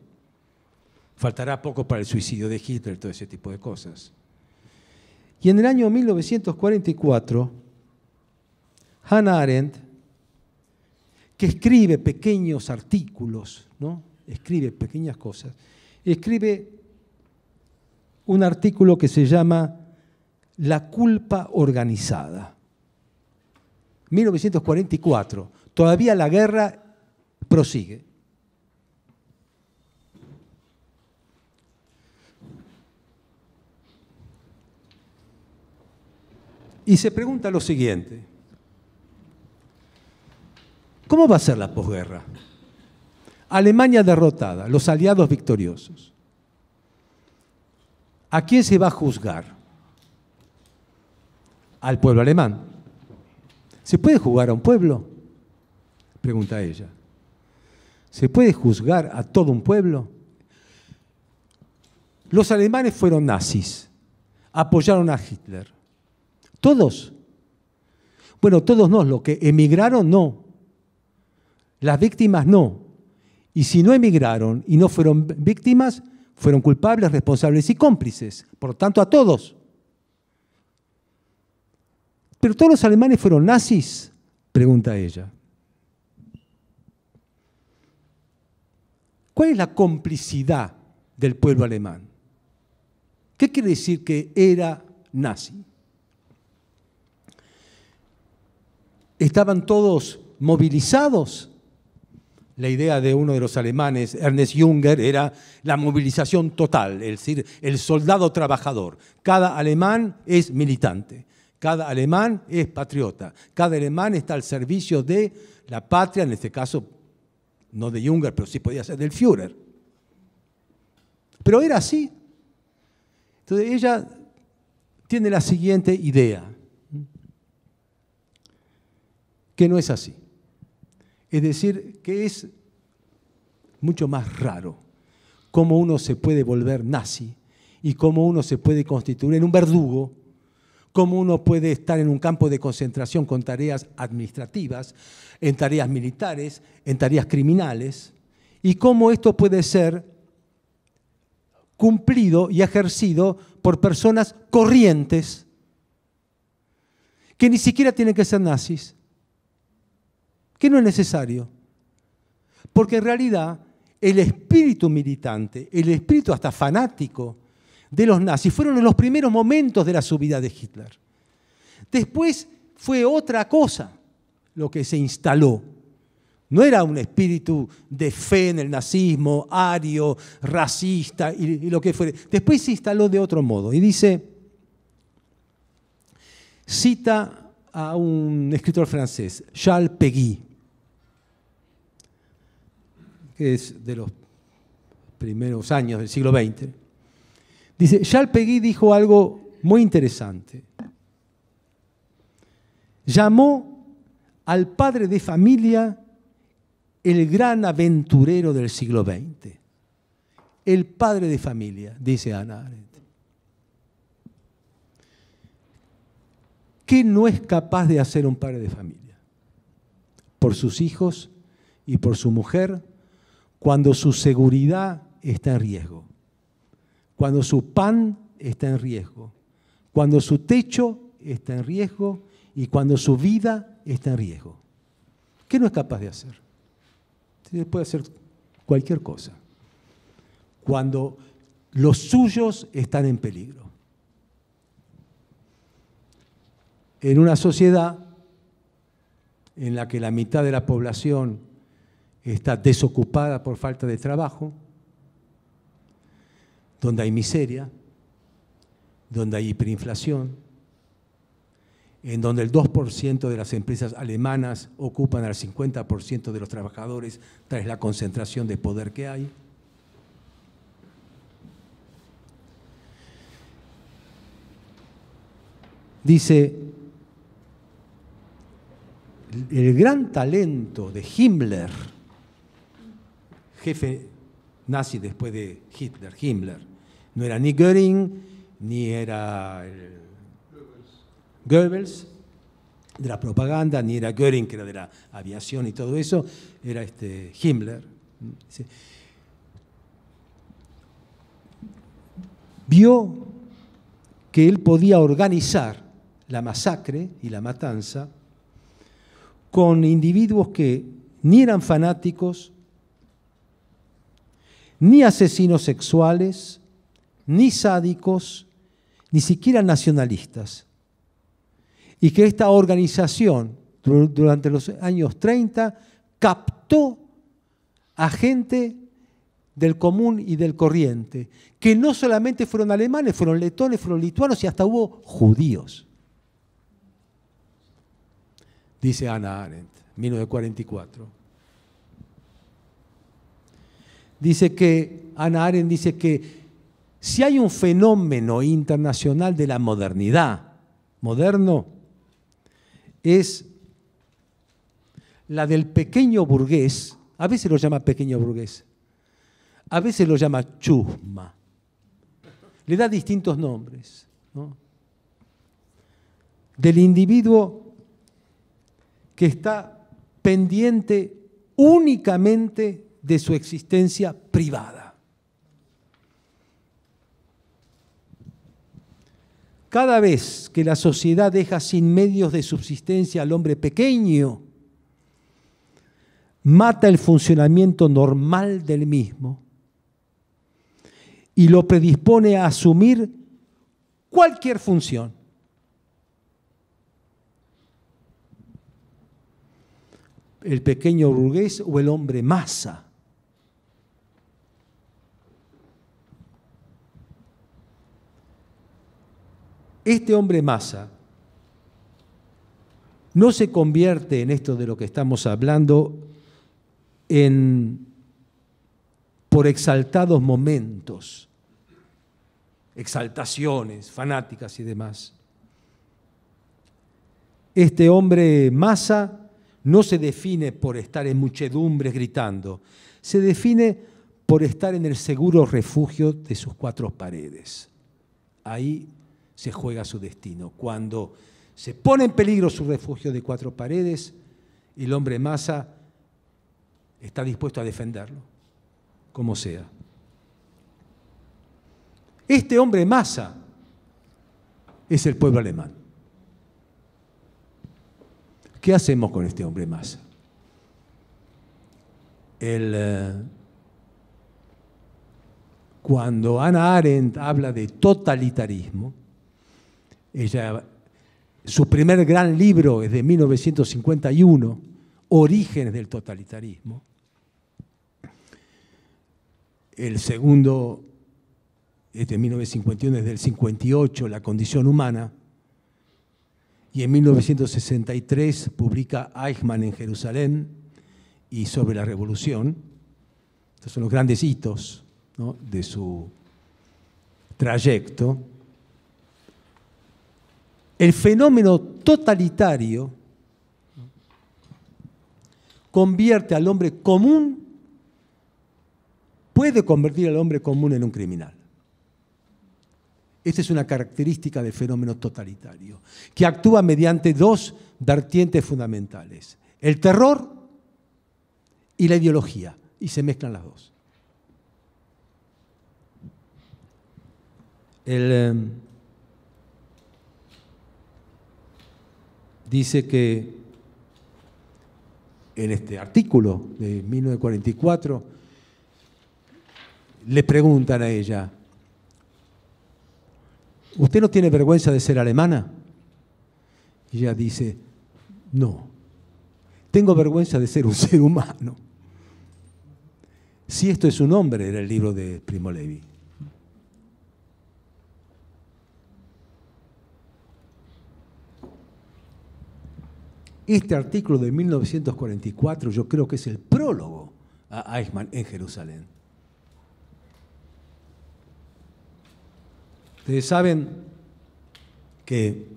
Faltará poco para el suicidio de Hitler, todo ese tipo de cosas. Y en el año 1944, Hannah Arendt, que escribe pequeños artículos, ¿no? escribe pequeñas cosas, escribe un artículo que se llama La culpa organizada. 1944. Todavía la guerra prosigue. Y se pregunta lo siguiente, ¿cómo va a ser la posguerra? Alemania derrotada, los aliados victoriosos. ¿A quién se va a juzgar? Al pueblo alemán. ¿Se puede juzgar a un pueblo? Pregunta ella. ¿Se puede juzgar a todo un pueblo? Los alemanes fueron nazis, apoyaron a Hitler. ¿Todos? Bueno, todos no, los que emigraron no. Las víctimas no. Y si no emigraron y no fueron víctimas, fueron culpables, responsables y cómplices. Por lo tanto, a todos. ¿Pero todos los alemanes fueron nazis? Pregunta ella. ¿Cuál es la complicidad del pueblo alemán? ¿Qué quiere decir que era nazi? Estaban todos movilizados. La idea de uno de los alemanes, Ernest Junger, era la movilización total, es decir, el soldado trabajador. Cada alemán es militante. Cada alemán es patriota. Cada alemán está al servicio de la patria, en este caso no de Junger, pero sí podía ser del Führer. Pero era así. Entonces ella tiene la siguiente idea, que no es así. Es decir, que es mucho más raro cómo uno se puede volver nazi y cómo uno se puede constituir en un verdugo cómo uno puede estar en un campo de concentración con tareas administrativas, en tareas militares, en tareas criminales, y cómo esto puede ser cumplido y ejercido por personas corrientes que ni siquiera tienen que ser nazis, que no es necesario, porque en realidad el espíritu militante, el espíritu hasta fanático de los nazis. Fueron en los primeros momentos de la subida de Hitler. Después fue otra cosa lo que se instaló. No era un espíritu de fe en el nazismo, ario, racista y, lo que fuere. Después se instaló de otro modo. Y dice, cita a un escritor francés, Charles Peguy, que es de los primeros años del siglo XX. Dice, Pegui dijo algo muy interesante. Llamó al padre de familia el gran aventurero del siglo XX. El padre de familia, dice Ana Arendt. ¿Qué no es capaz de hacer un padre de familia? Por sus hijos y por su mujer cuando su seguridad está en riesgo cuando su pan está en riesgo, cuando su techo está en riesgo y cuando su vida está en riesgo. ¿Qué no es capaz de hacer? Puede hacer cualquier cosa. Cuando los suyos están en peligro. En una sociedad en la que la mitad de la población está desocupada por falta de trabajo, donde hay miseria, donde hay hiperinflación, en donde el 2% de las empresas alemanas ocupan al 50% de los trabajadores tras la concentración de poder que hay. Dice, el gran talento de Himmler, jefe nazi después de Hitler, Himmler, no era ni Göring, ni era eh, Goebbels de la propaganda, ni era Göring, que era de la aviación y todo eso, era este Himmler. Vio que él podía organizar la masacre y la matanza con individuos que ni eran fanáticos, ni asesinos sexuales, ni sádicos, ni siquiera nacionalistas. Y que esta organización durante los años 30 captó a gente del común y del corriente, que no solamente fueron alemanes, fueron letones, fueron lituanos y hasta hubo judíos. Dice Ana Arendt, 1944. Dice que Ana Arendt dice que si hay un fenómeno internacional de la modernidad, moderno, es la del pequeño burgués, a veces lo llama pequeño burgués, a veces lo llama chusma, le da distintos nombres, del individuo que está pendiente únicamente de su existencia privada. Cada vez que la sociedad deja sin medios de subsistencia al hombre pequeño, mata el funcionamiento normal del mismo y lo predispone a asumir cualquier función. El pequeño burgués o el hombre masa este hombre masa no se convierte en esto de lo que estamos hablando en por exaltados momentos, exaltaciones fanáticas y demás. Este hombre masa no se define por estar en muchedumbres gritando, se define por estar en el seguro refugio de sus cuatro paredes. Ahí se juega su destino. Cuando se pone en peligro su refugio de cuatro paredes, el hombre masa está dispuesto a defenderlo, como sea. Este hombre masa es el pueblo alemán. ¿Qué hacemos con este hombre masa? Eh, cuando Ana Arendt habla de totalitarismo, ella, su primer gran libro es de 1951, Orígenes del totalitarismo. El segundo es de 1951, es del 58, La condición humana. Y en 1963 publica Eichmann en Jerusalén y sobre la revolución. Estos son los grandes hitos de su trayecto el fenómeno totalitario convierte al hombre común, puede convertir al hombre común en un criminal. Esta es una característica del fenómeno totalitario, que actúa mediante dos vertientes fundamentales, el terror y la ideología, y se mezclan las dos. El, em, dice que en este artículo de 1944 le preguntan a ella, ¿usted no tiene vergüenza de ser alemana? Y ella dice, no, tengo vergüenza de ser un ser humano. Si esto es un hombre, era el libro de Primo Levi. Este artículo de 1944 yo creo que es el prólogo a Eichmann en Jerusalén. Ustedes saben que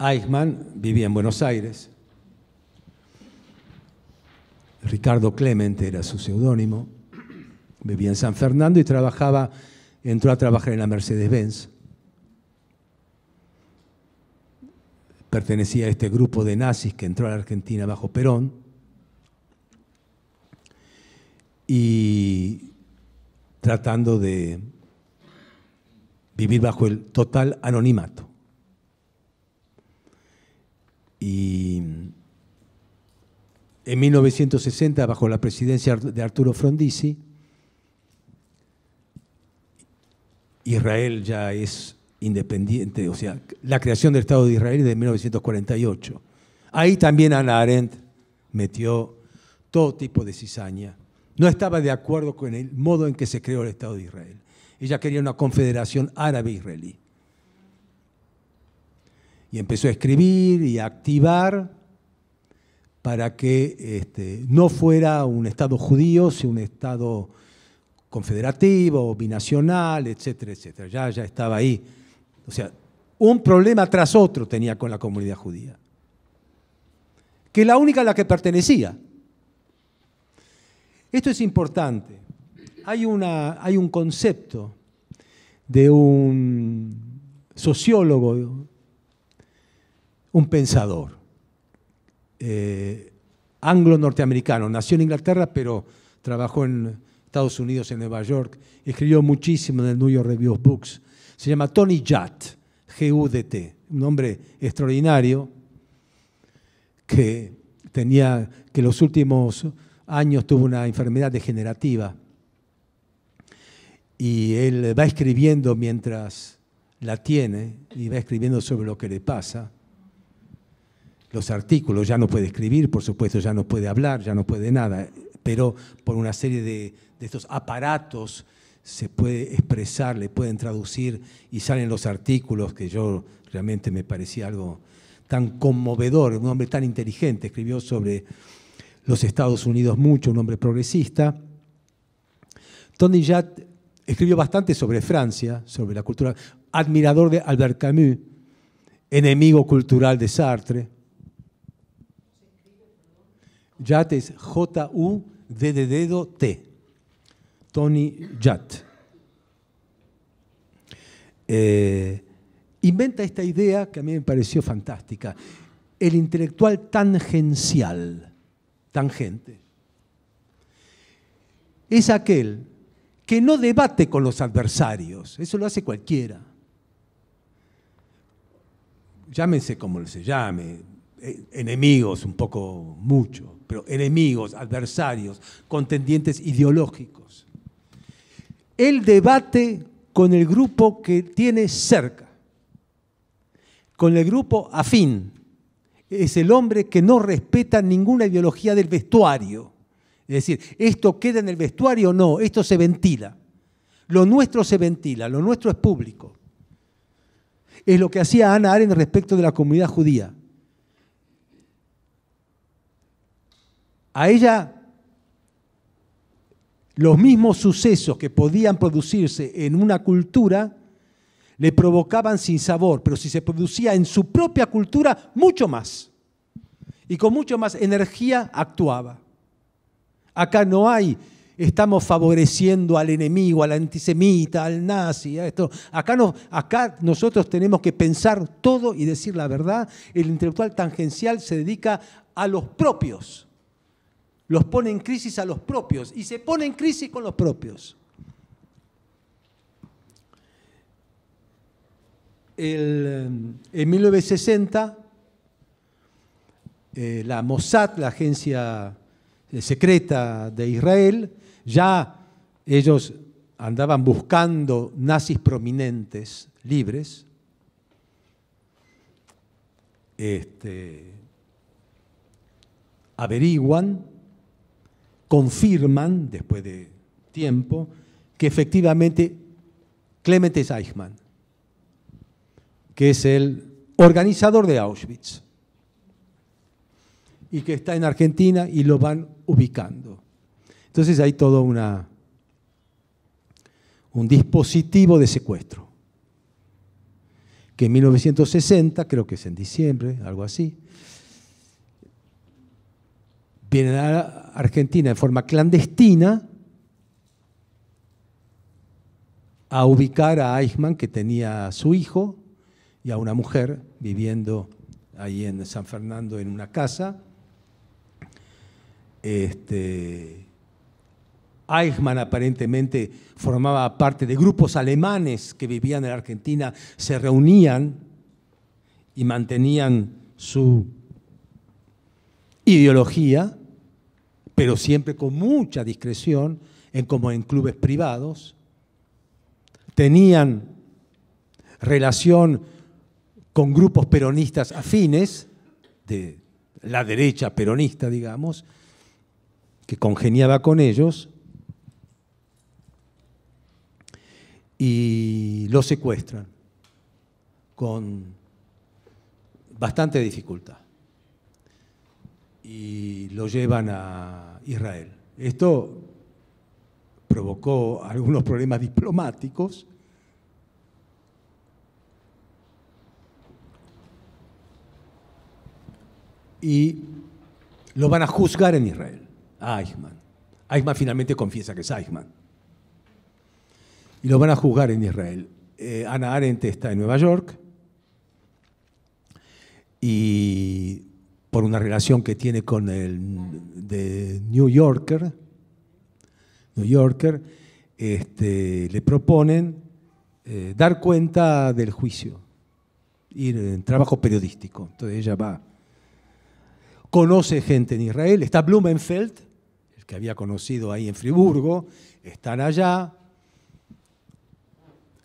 Eichmann vivía en Buenos Aires. Ricardo Clemente era su seudónimo. Vivía en San Fernando y trabajaba, entró a trabajar en la Mercedes-Benz. pertenecía a este grupo de nazis que entró a la Argentina bajo Perón. Y tratando de vivir bajo el total anonimato. Y en 1960, bajo la presidencia de Arturo Frondizi, Israel ya es independiente, o sea, la creación del Estado de Israel de 1948. Ahí también Ana Arendt metió todo tipo de cizaña. No estaba de acuerdo con el modo en que se creó el Estado de Israel. Ella quería una confederación árabe-israelí. Y empezó a escribir y a activar para que este, no fuera un Estado judío, sino un Estado confederativo, binacional, etcétera, etcétera. Ya, ya estaba ahí o sea, un problema tras otro tenía con la comunidad judía. Que la única a la que pertenecía. Esto es importante. Hay, un concepto de un sociólogo, un pensador eh, anglo-norteamericano, nació en Inglaterra, pero trabajó en Estados Unidos, en Nueva York, escribió muchísimo en el New York Review of Books, se llama Tony Judd, G-U-D-T, un hombre extraordinario que tenía, que los últimos años tuvo una enfermedad degenerativa. Y él va escribiendo mientras la tiene y va escribiendo sobre lo que le pasa. Los artículos, ya no puede escribir, por supuesto, ya no puede hablar, ya no puede nada, pero por una serie de estos aparatos se puede expresar, le pueden traducir y salen los artículos que yo realmente me parecía algo tan conmovedor, un hombre tan inteligente, escribió sobre los Estados Unidos mucho, un hombre progresista. Tony Jatt escribió bastante sobre Francia, sobre la cultura, admirador de Albert Camus, enemigo cultural de Sartre. Jatt es J-U-D-D-D-T. Tony Judd. Eh, inventa esta idea que a mí me pareció fantástica, el intelectual tangencial, tangente. Es aquel que no debate con los adversarios, eso lo hace cualquiera. Llámense como se llame, eh, enemigos un poco mucho, pero enemigos, adversarios, contendientes ideológicos el debate con el grupo que tiene cerca, con el grupo afín. Es el hombre que no respeta ninguna ideología del vestuario. Es decir, esto queda en el vestuario o no, esto se ventila. Lo nuestro se ventila, lo nuestro es público. Es lo que hacía Ana Aren respecto de la comunidad judía. A ella los mismos sucesos que podían producirse en una cultura le provocaban sin sabor, pero si se producía en su propia cultura, mucho más. Y con mucho más energía actuaba. Acá no hay, estamos favoreciendo al enemigo, al antisemita, al nazi, a esto. Acá, no, acá nosotros tenemos que pensar todo y decir la verdad. El intelectual tangencial se dedica a los propios los pone en crisis a los propios y se pone en crisis con los propios. Eh, en 1960, eh, la Mossad, la agencia eh, secreta de Israel, ya ellos andaban buscando nazis prominentes libres. Este, averiguan confirman, después de tiempo, que efectivamente Clemente Eichmann, que es el organizador de Auschwitz, y que está en Argentina y lo van ubicando. Entonces hay todo una, un dispositivo de secuestro, que en 1960, creo que es en diciembre, algo así, vienen a Argentina de forma clandestina a ubicar a Eichmann, que tenía a su hijo y a una mujer viviendo ahí en San Fernando en una casa. Este, Eichmann aparentemente formaba parte de grupos alemanes que vivían en Argentina, se reunían y mantenían su ideología pero siempre con mucha discreción, en como en clubes privados, tenían relación con grupos peronistas afines, de la derecha peronista, digamos, que congeniaba con ellos, y los secuestran con bastante dificultad y lo llevan a Israel. Esto provocó algunos problemas diplomáticos. Y lo van a juzgar en Israel, a Eichmann. Eichmann finalmente confiesa que es Eichmann. Y lo van a juzgar en Israel. Eh, Ana Arendt está en Nueva York y por una relación que tiene con el de New Yorker, New Yorker, este, le proponen eh, dar cuenta del juicio, ir en trabajo periodístico. Entonces ella va, conoce gente en Israel, está Blumenfeld, el que había conocido ahí en Friburgo, están allá,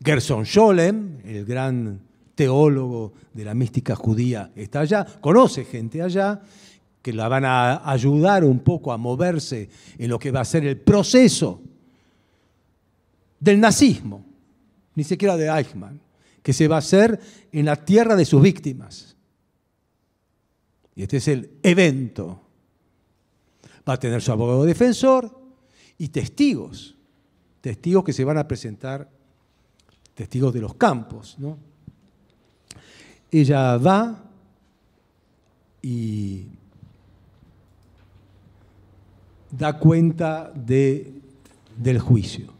Gerson Scholem, el gran teólogo de la mística judía está allá, conoce gente allá, que la van a ayudar un poco a moverse en lo que va a ser el proceso del nazismo, ni siquiera de Eichmann, que se va a hacer en la tierra de sus víctimas. Y este es el evento. Va a tener su abogado defensor y testigos, testigos que se van a presentar, testigos de los campos, ¿no? Ella va y da cuenta de, del juicio.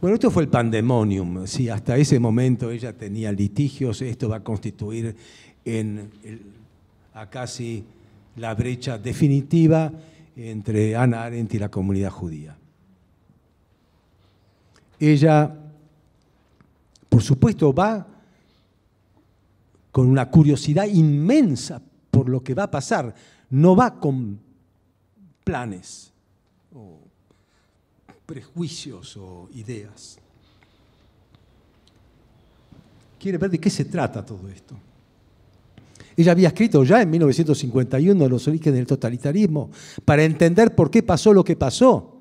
Bueno, esto fue el pandemonium. Si hasta ese momento ella tenía litigios, esto va a constituir en a casi la brecha definitiva entre Ana Arendt y la comunidad judía. Ella por supuesto, va con una curiosidad inmensa por lo que va a pasar. No va con planes o prejuicios o ideas. Quiere ver de qué se trata todo esto. Ella había escrito ya en 1951 Los orígenes del totalitarismo para entender por qué pasó lo que pasó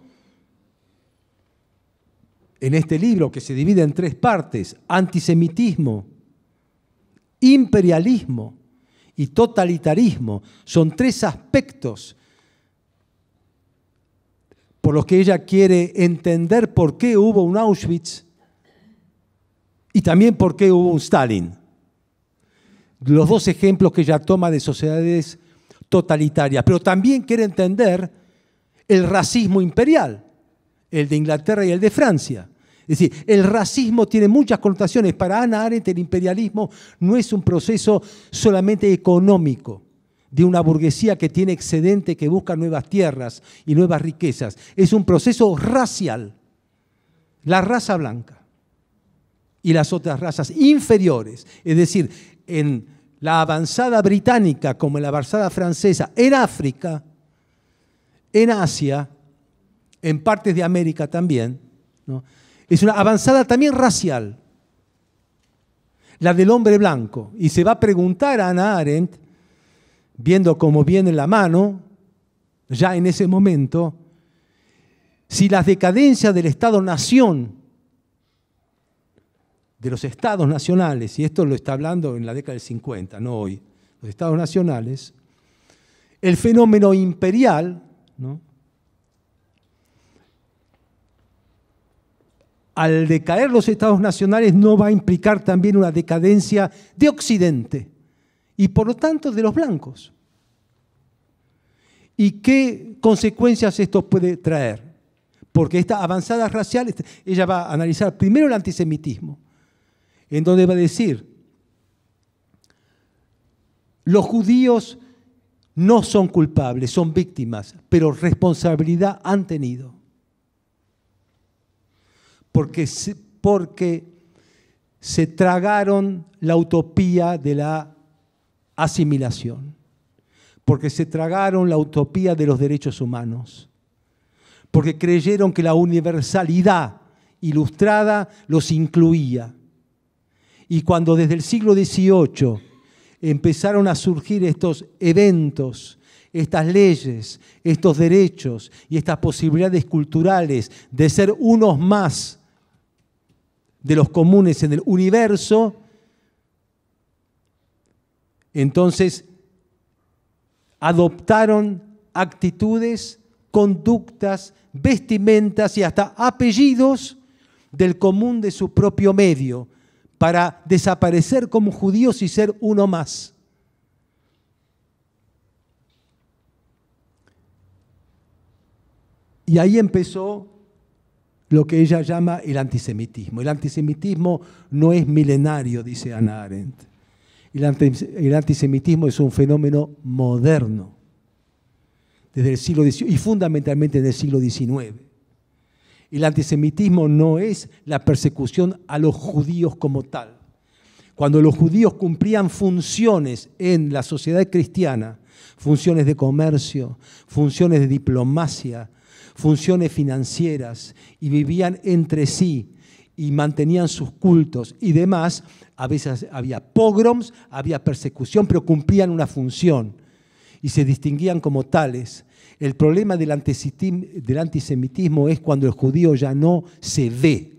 en este libro que se divide en tres partes, antisemitismo, imperialismo y totalitarismo, son tres aspectos por los que ella quiere entender por qué hubo un Auschwitz y también por qué hubo un Stalin. Los dos ejemplos que ella toma de sociedades totalitarias, pero también quiere entender el racismo imperial el de Inglaterra y el de Francia. Es decir, el racismo tiene muchas connotaciones. Para Ana Arendt el imperialismo no es un proceso solamente económico de una burguesía que tiene excedente, que busca nuevas tierras y nuevas riquezas. Es un proceso racial. La raza blanca y las otras razas inferiores, es decir, en la avanzada británica como en la avanzada francesa, en África, en Asia, en partes de América también, es una avanzada también racial, la del hombre blanco. Y se va a preguntar a Ana Arendt, viendo cómo viene la mano, ya en ese momento, si las decadencias del Estado-nación, de los estados nacionales, y esto lo está hablando en la década del 50, no hoy, los estados nacionales, el fenómeno imperial, ¿no? al decaer los estados nacionales no va a implicar también una decadencia de Occidente y por lo tanto de los blancos. ¿Y qué consecuencias esto puede traer? Porque esta avanzada racial, este, ella va a analizar primero el antisemitismo, en donde va a decir, los judíos no son culpables, son víctimas, pero responsabilidad han tenido porque se, se tragaron la utopía de la asimilación, porque se tragaron la utopía de los derechos humanos, porque creyeron que la universalidad ilustrada los incluía. Y cuando desde el siglo XVIII empezaron a surgir estos eventos, estas leyes, estos derechos y estas posibilidades culturales de ser unos más de los comunes en el universo, entonces adoptaron actitudes, conductas, vestimentas y hasta apellidos del común de su propio medio para desaparecer como judíos y ser uno más. Y ahí empezó lo que ella llama el antisemitismo. El antisemitismo no es milenario, dice Ana Arendt. El, antisemitismo es un fenómeno moderno, desde el siglo y fundamentalmente en el siglo XIX. El antisemitismo no es la persecución a los judíos como tal. Cuando los judíos cumplían funciones en la sociedad cristiana, funciones de comercio, funciones de diplomacia, funciones financieras y vivían entre sí y mantenían sus cultos y demás, a veces había pogroms, había persecución, pero cumplían una función y se distinguían como tales. El problema del antisemitismo es cuando el judío ya no se ve.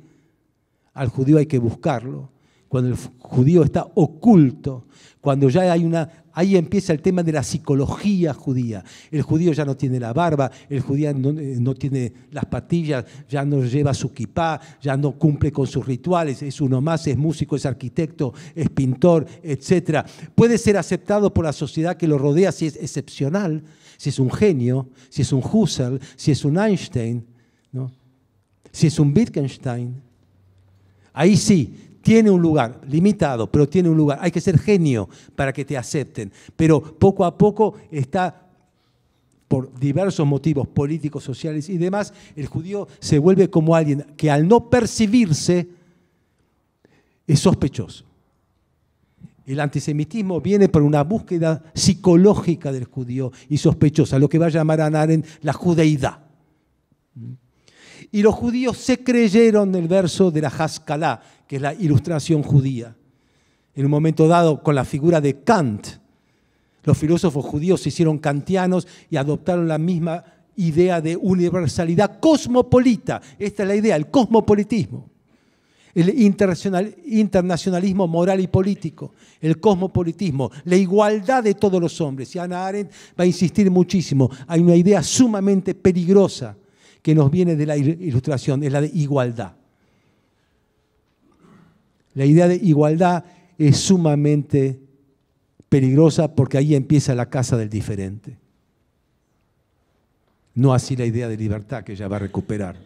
Al judío hay que buscarlo. Cuando el judío está oculto, cuando ya hay una ahí empieza el tema de la psicología judía. El judío ya no tiene la barba, el judío eh, no, tiene las patillas, ya no lleva su kipá, ya no cumple con sus rituales, es uno más, es músico, es arquitecto, es pintor, etc. Puede ser aceptado por la sociedad que lo rodea si es excepcional, si es un genio, si es un Husserl, si es un Einstein, ¿no? si es un Wittgenstein. Ahí sí, tiene un lugar, limitado, pero tiene un lugar. Hay que ser genio para que te acepten, pero poco a poco está por diversos motivos políticos, sociales y demás, el judío se vuelve como alguien que al no percibirse es sospechoso. El antisemitismo viene por una búsqueda psicológica del judío y sospechosa, lo que va a llamar a Naren la judeidad. Y los judíos se creyeron el verso de la Haskalah, que es la ilustración judía. En un momento dado, con la figura de Kant, los filósofos judíos se hicieron kantianos y adoptaron la misma idea de universalidad cosmopolita. Esta es la idea, el cosmopolitismo. El internacionalismo moral y político, el cosmopolitismo, la igualdad de todos los hombres. Y Ana Arendt va a insistir muchísimo. Hay una idea sumamente peligrosa que nos viene de la ilustración, es la de igualdad. La idea de igualdad es sumamente peligrosa porque ahí empieza la casa del diferente. No así la idea de libertad que ella va a recuperar.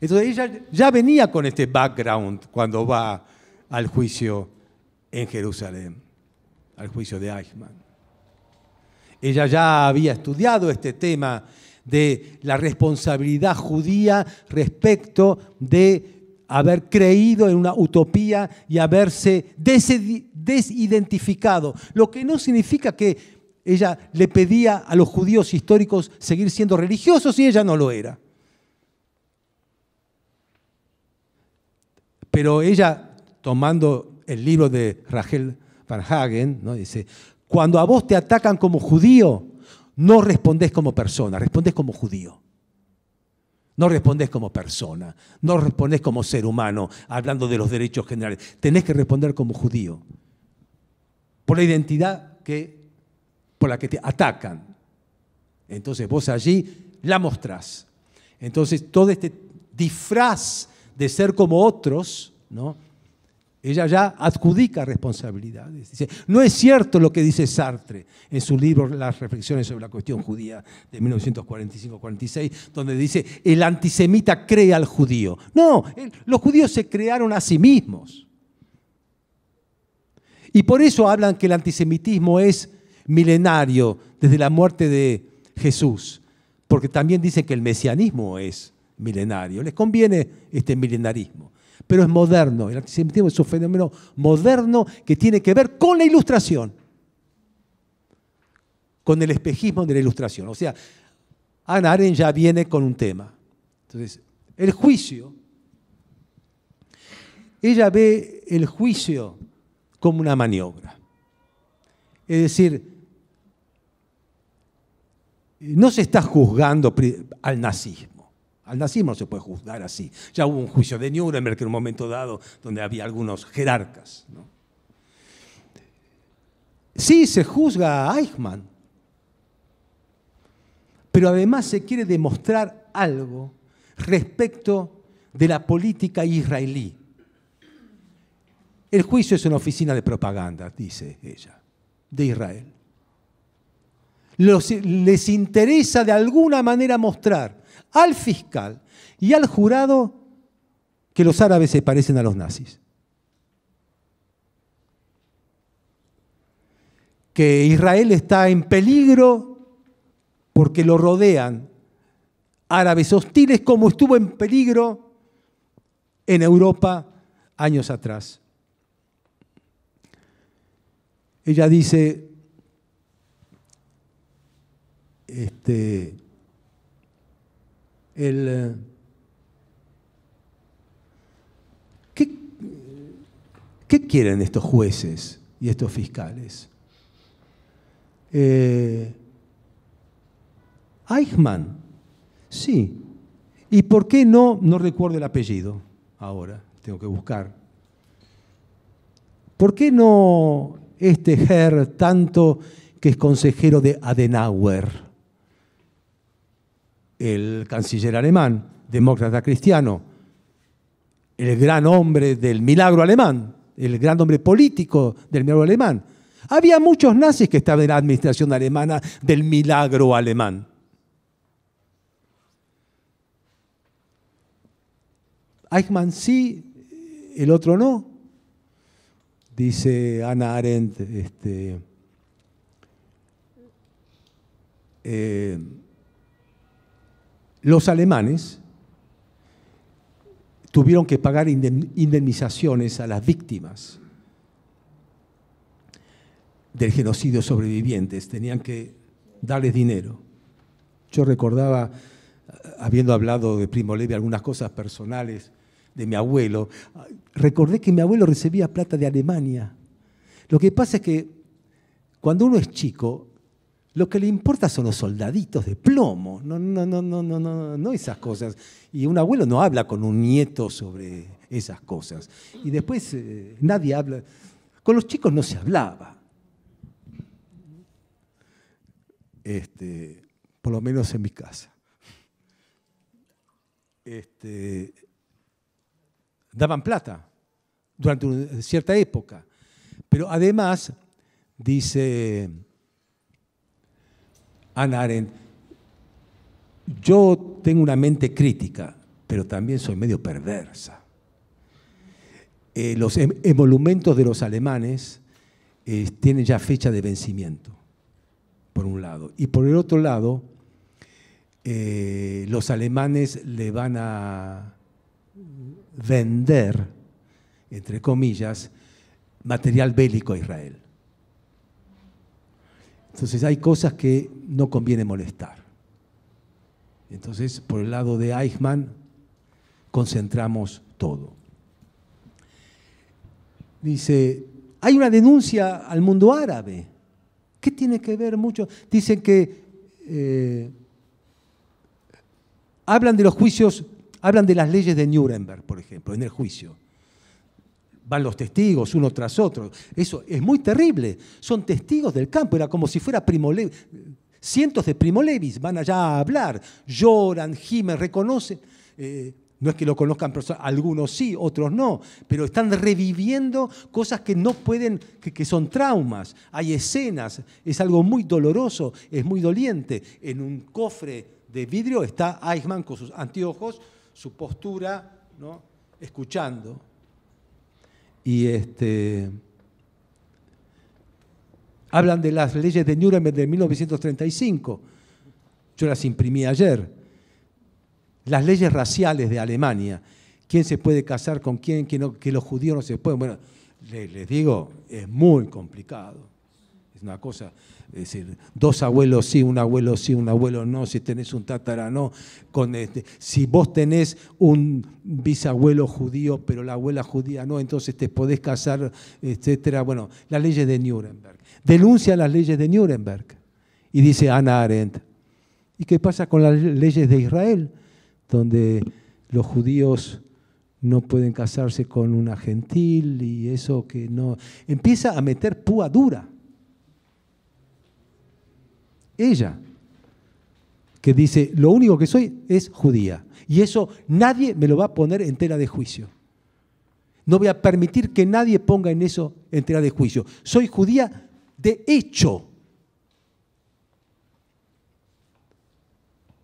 Entonces ella ya venía con este background cuando va al juicio en Jerusalén, al juicio de Eichmann. Ella ya había estudiado este tema de la responsabilidad judía respecto de haber creído en una utopía y haberse desidentificado. Lo que no significa que ella le pedía a los judíos históricos seguir siendo religiosos y ella no lo era. Pero ella, tomando el libro de Rachel Van Hagen, dice, cuando a vos te atacan como judío, no respondés como persona, respondés como judío. No respondés como persona, no respondés como ser humano, hablando de los derechos generales. Tenés que responder como judío, por la identidad que, por la que te atacan. Entonces vos allí la mostrás. Entonces todo este disfraz de ser como otros, ¿no? Ella ya adjudica responsabilidades. Dice, no es cierto lo que dice Sartre en su libro Las reflexiones sobre la cuestión judía de 1945-46, donde dice, el antisemita crea al judío. No, los judíos se crearon a sí mismos. Y por eso hablan que el antisemitismo es milenario desde la muerte de Jesús, porque también dicen que el mesianismo es milenario. Les conviene este milenarismo pero es moderno. El antisemitismo es un fenómeno moderno que tiene que ver con la ilustración, con el espejismo de la ilustración. O sea, Ana Aren ya viene con un tema. Entonces, el juicio, ella ve el juicio como una maniobra. Es decir, no se está juzgando al nazismo al nazismo se puede juzgar así. Ya hubo un juicio de Nuremberg en un momento dado donde había algunos jerarcas. ¿no? Sí, se juzga a Eichmann, pero además se quiere demostrar algo respecto de la política israelí. El juicio es una oficina de propaganda, dice ella, de Israel. les interesa de alguna manera mostrar al fiscal y al jurado que los árabes se parecen a los nazis. Que Israel está en peligro porque lo rodean árabes hostiles como estuvo en peligro en Europa años atrás. Ella dice, este, eh, ¿qué, quieren estos jueces y estos fiscales? Eh, Eichmann, sí. ¿Y por qué no? No recuerdo el apellido ahora, tengo que buscar. ¿Por qué no este Herr tanto que es consejero de Adenauer? el canciller alemán, demócrata cristiano, el gran hombre del milagro alemán, el gran hombre político del milagro alemán. Había muchos nazis que estaban en la administración alemana del milagro alemán. Eichmann sí, el otro no. Dice Ana Arendt, este, eh, los alemanes tuvieron que pagar indemnizaciones a las víctimas del genocidio sobrevivientes, tenían que darles dinero. Yo recordaba, habiendo hablado de Primo Levi, algunas cosas personales de mi abuelo, recordé que mi abuelo recibía plata de Alemania. Lo que pasa es que cuando uno es chico, lo que le importa son los soldaditos de plomo, no, no, no, no, no, no, no esas cosas. Y un abuelo no habla con un nieto sobre esas cosas. Y después eh, nadie habla. Con los chicos no se hablaba. Este, por lo menos en mi casa. Este, daban plata durante una cierta época. Pero además, dice Ana Arendt, yo tengo una mente crítica, pero también soy medio perversa. Eh, los em, emolumentos de los alemanes eh, tienen ya fecha de vencimiento, por un lado. Y por el otro lado, eh, los alemanes le van a vender, entre comillas, material bélico a Israel. Entonces hay cosas que no conviene molestar. Entonces, por el lado de Eichmann, concentramos todo. Dice, hay una denuncia al mundo árabe. ¿Qué tiene que ver mucho? Dicen que eh, hablan de los juicios, hablan de las leyes de Nuremberg, por ejemplo, en el juicio van los testigos uno tras otro. Eso es muy terrible. Son testigos del campo. Era como si fuera Primo Levi. Cientos de Primo Levis van allá a hablar. Lloran, gimen, reconocen. Eh, no es que lo conozcan algunos sí, otros no, pero están reviviendo cosas que no pueden, que, que, son traumas. Hay escenas, es algo muy doloroso, es muy doliente. En un cofre de vidrio está Eichmann con sus anteojos, su postura, ¿no? escuchando y este, hablan de las leyes de Nuremberg de 1935. Yo las imprimí ayer. Las leyes raciales de Alemania. ¿Quién se puede casar con quién? Que, no, que los judíos no se pueden. Bueno, les digo, es muy complicado una cosa, es decir, dos abuelos sí, un abuelo sí, un abuelo no, si tenés un tátara no, con este, si vos tenés un bisabuelo judío, pero la abuela judía no, entonces te podés casar, etcétera. Bueno, las leyes de Nuremberg. Denuncia las leyes de Nuremberg. Y dice Ana Arendt. ¿Y qué pasa con las leyes de Israel? Donde los judíos no pueden casarse con una gentil y eso que no. Empieza a meter púa dura ella, que dice, lo único que soy es judía. Y eso nadie me lo va a poner en tela de juicio. No voy a permitir que nadie ponga en eso en tela de juicio. Soy judía de hecho.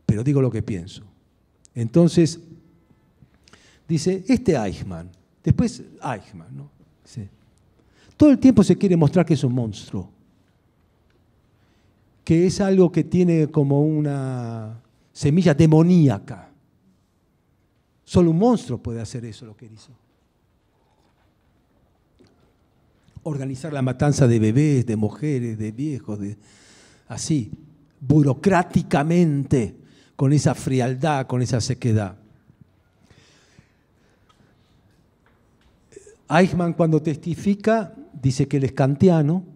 Pero digo lo que pienso. Entonces, dice, este Eichmann, después Eichmann, ¿no? Todo el tiempo se quiere mostrar que es un monstruo que es algo que tiene como una semilla demoníaca. Solo un monstruo puede hacer eso, lo que hizo. Organizar la matanza de bebés, de mujeres, de viejos, de, así, burocráticamente, con esa frialdad, con esa sequedad. Eichmann cuando testifica dice que él es kantiano,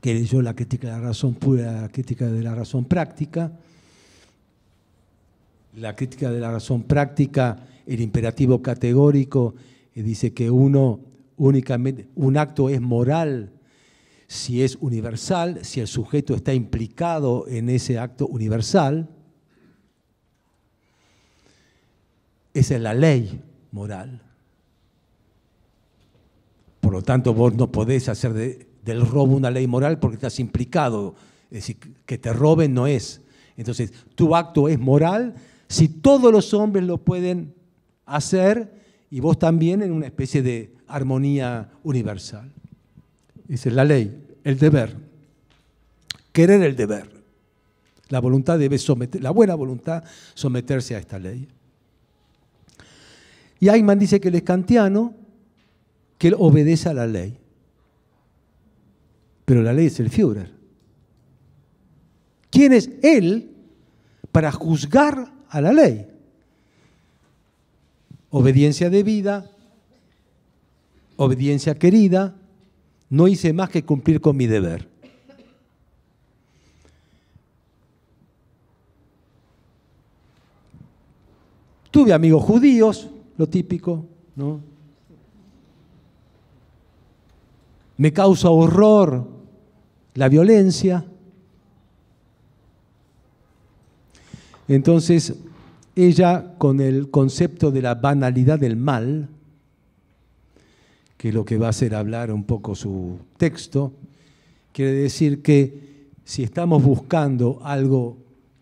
que leyó la crítica de la razón pura, la crítica de la razón práctica. La crítica de la razón práctica, el imperativo categórico, eh, dice que uno únicamente, un acto es moral si es universal, si el sujeto está implicado en ese acto universal. Esa es la ley moral. Por lo tanto, vos no podés hacer de, del robo una ley moral porque estás implicado. Es decir, que te roben no es. Entonces, tu acto es moral si todos los hombres lo pueden hacer y vos también en una especie de armonía universal. Esa es la ley, el deber. Querer el deber. La voluntad debe someter, la buena voluntad someterse a esta ley. Y Ayman dice que el escantiano que él obedece a la ley pero la ley es el Führer. ¿Quién es él para juzgar a la ley? Obediencia debida, obediencia querida, no hice más que cumplir con mi deber. Tuve amigos judíos, lo típico, ¿no? Me causa horror la violencia. Entonces, ella con el concepto de la banalidad del mal, que es lo que va a hacer hablar un poco su texto, quiere decir que si estamos buscando algo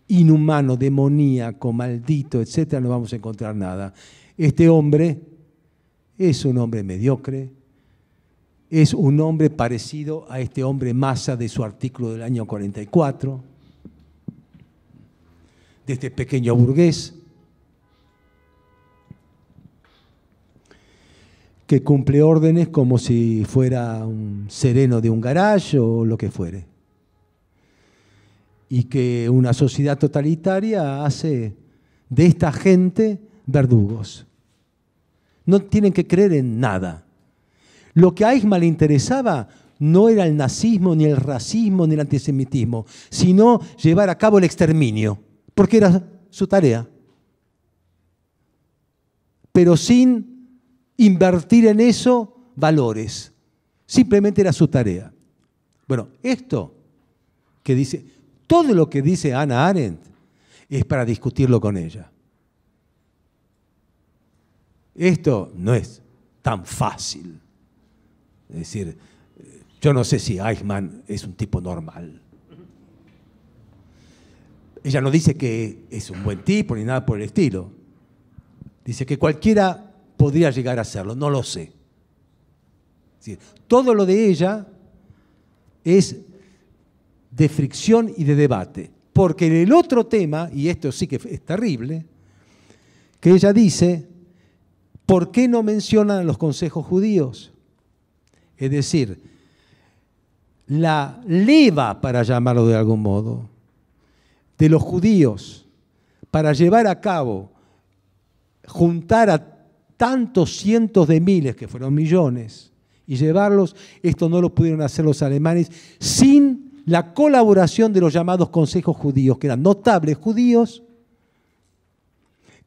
inhumano, demoníaco, maldito, etcétera, no vamos a encontrar nada. Este hombre es un hombre mediocre, es un hombre parecido a este hombre masa de su artículo del año 44, de este pequeño burgués, que cumple órdenes como si fuera un sereno de un garage o lo que fuere. Y que una sociedad totalitaria hace de esta gente verdugos. No tienen que creer en nada lo que a Eichmann le interesaba no era el nazismo, ni el racismo, ni el antisemitismo, sino llevar a cabo el exterminio, porque era su tarea. Pero sin invertir en eso valores. Simplemente era su tarea. Bueno, esto que dice, todo lo que dice Ana Arendt es para discutirlo con ella. Esto no es tan fácil. Es decir, yo no sé si Eichmann es un tipo normal. Ella no dice que es un buen tipo ni nada por el estilo. Dice que cualquiera podría llegar a serlo, no lo sé. todo lo de ella es de fricción y de debate. Porque en el otro tema, y esto sí que es terrible, que ella dice, ¿por qué no mencionan los consejos judíos? Es decir, la leva, para llamarlo de algún modo, de los judíos para llevar a cabo, juntar a tantos cientos de miles, que fueron millones, y llevarlos, esto no lo pudieron hacer los alemanes, sin la colaboración de los llamados consejos judíos, que eran notables judíos,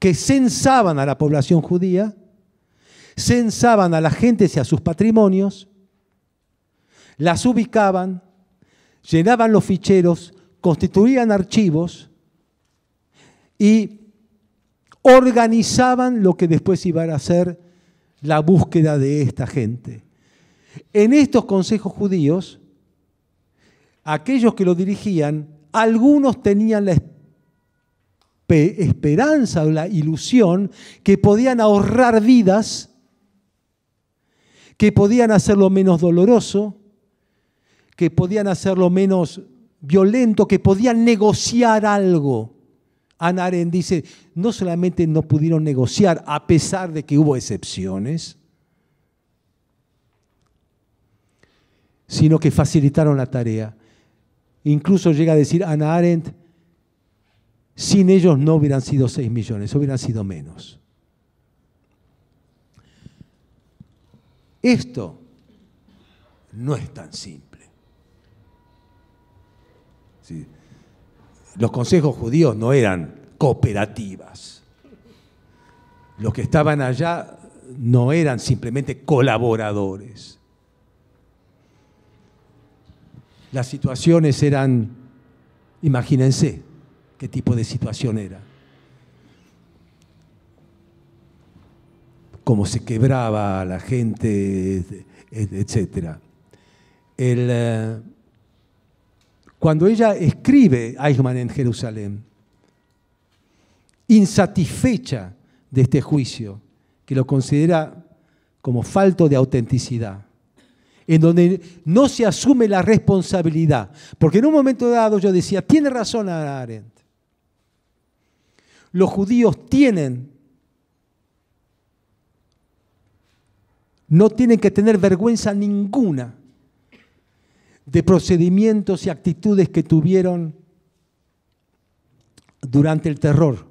que censaban a la población judía, censaban a la gente y a sus patrimonios, las ubicaban, llenaban los ficheros, constituían archivos y organizaban lo que después iba a ser la búsqueda de esta gente. En estos consejos judíos, aquellos que lo dirigían, algunos tenían la esperanza o la ilusión que podían ahorrar vidas, que podían hacerlo menos doloroso, que podían hacerlo menos violento, que podían negociar algo. Ana Arendt dice, no solamente no pudieron negociar, a pesar de que hubo excepciones, sino que facilitaron la tarea. Incluso llega a decir Ana Arendt, sin ellos no hubieran sido 6 millones, hubieran sido menos. Esto no es tan simple. Los consejos judíos no eran cooperativas. Los que estaban allá no eran simplemente colaboradores. Las situaciones eran, imagínense qué tipo de situación era. Cómo se quebraba la gente, etcétera. El, eh, cuando ella escribe a Eichmann en Jerusalén, insatisfecha de este juicio, que lo considera como falto de autenticidad, en donde no se asume la responsabilidad. Porque en un momento dado yo decía, tiene razón Arendt, los judíos tienen, no tienen que tener vergüenza ninguna de procedimientos y actitudes que tuvieron durante el terror.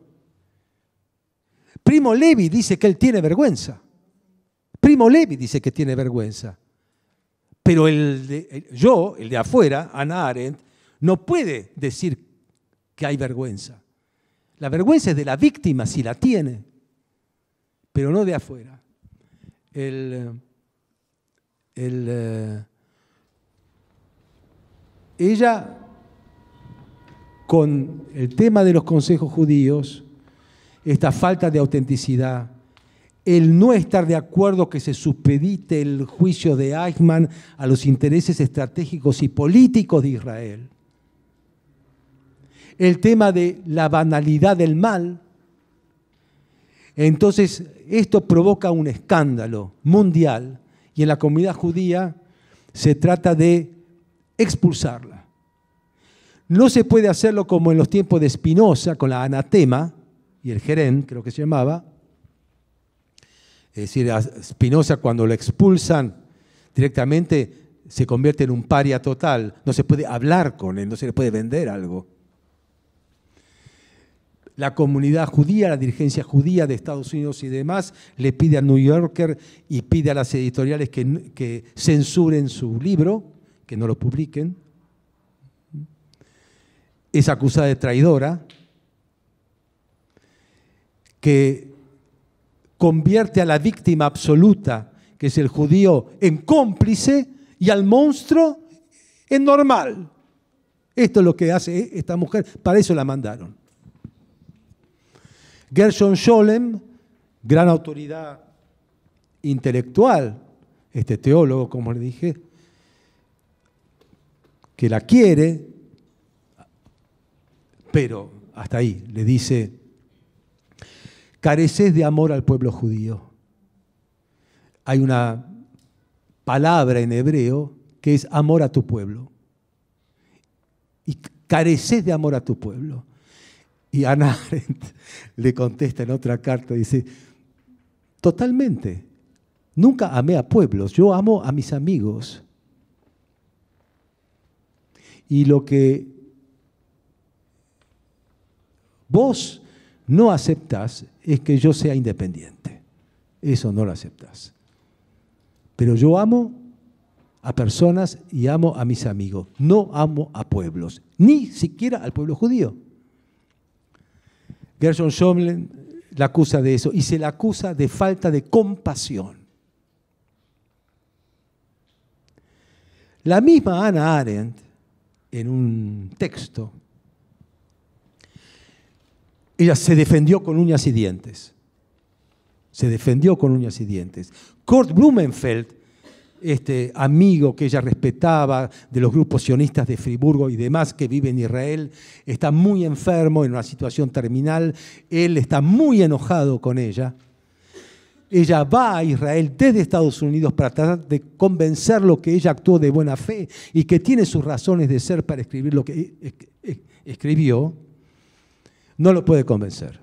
Primo Levi dice que él tiene vergüenza. Primo Levi dice que tiene vergüenza. Pero el yo, el de afuera, Ana Arendt, no puede decir que hay vergüenza. La vergüenza es de la víctima si la tiene, pero no de afuera. El, eh, el, eh, ella, con el tema de los consejos judíos, esta falta de autenticidad, el no estar de acuerdo que se supedite el juicio de Eichmann a los intereses estratégicos y políticos de Israel, el tema de la banalidad del mal, entonces esto provoca un escándalo mundial y en la comunidad judía se trata de expulsarla. No se puede hacerlo como en los tiempos de Spinoza, con la anatema y el gerén, creo que se llamaba. Es decir, a Spinoza cuando lo expulsan directamente se convierte en un paria total. No se puede hablar con él, no se le puede vender algo. La comunidad judía, la dirigencia judía de Estados Unidos y demás, le pide a New Yorker y pide a las editoriales que censuren su libro, que no lo publiquen es acusada de traidora, que convierte a la víctima absoluta, que es el judío, en cómplice y al monstruo en normal. Esto es lo que hace esta mujer, para eso la mandaron. Gershon Scholem, gran autoridad intelectual, este teólogo, como le dije, que la quiere, pero hasta ahí le dice, careces de amor al pueblo judío. Hay una palabra en hebreo que es amor a tu pueblo. Y careces de amor a tu pueblo. Y Ana le contesta en otra carta, dice, totalmente, nunca amé a pueblos, yo amo a mis amigos. Y lo que Vos no aceptás es que yo sea independiente. Eso no lo aceptás. Pero yo amo a personas y amo a mis amigos. No amo a pueblos, ni siquiera al pueblo judío. Gershon Schomlin la acusa de eso y se la acusa de falta de compasión. La misma Ana Arendt, en un texto ella se defendió con uñas y dientes. Se defendió con uñas y dientes. Kurt Blumenfeld, este amigo que ella respetaba de los grupos sionistas de Friburgo y demás que vive en Israel, está muy enfermo, en una situación terminal. Él está muy enojado con ella. Ella va a Israel desde Estados Unidos para tratar de convencerlo que ella actuó de buena fe y que tiene sus razones de ser para escribir lo que escribió no lo puede convencer.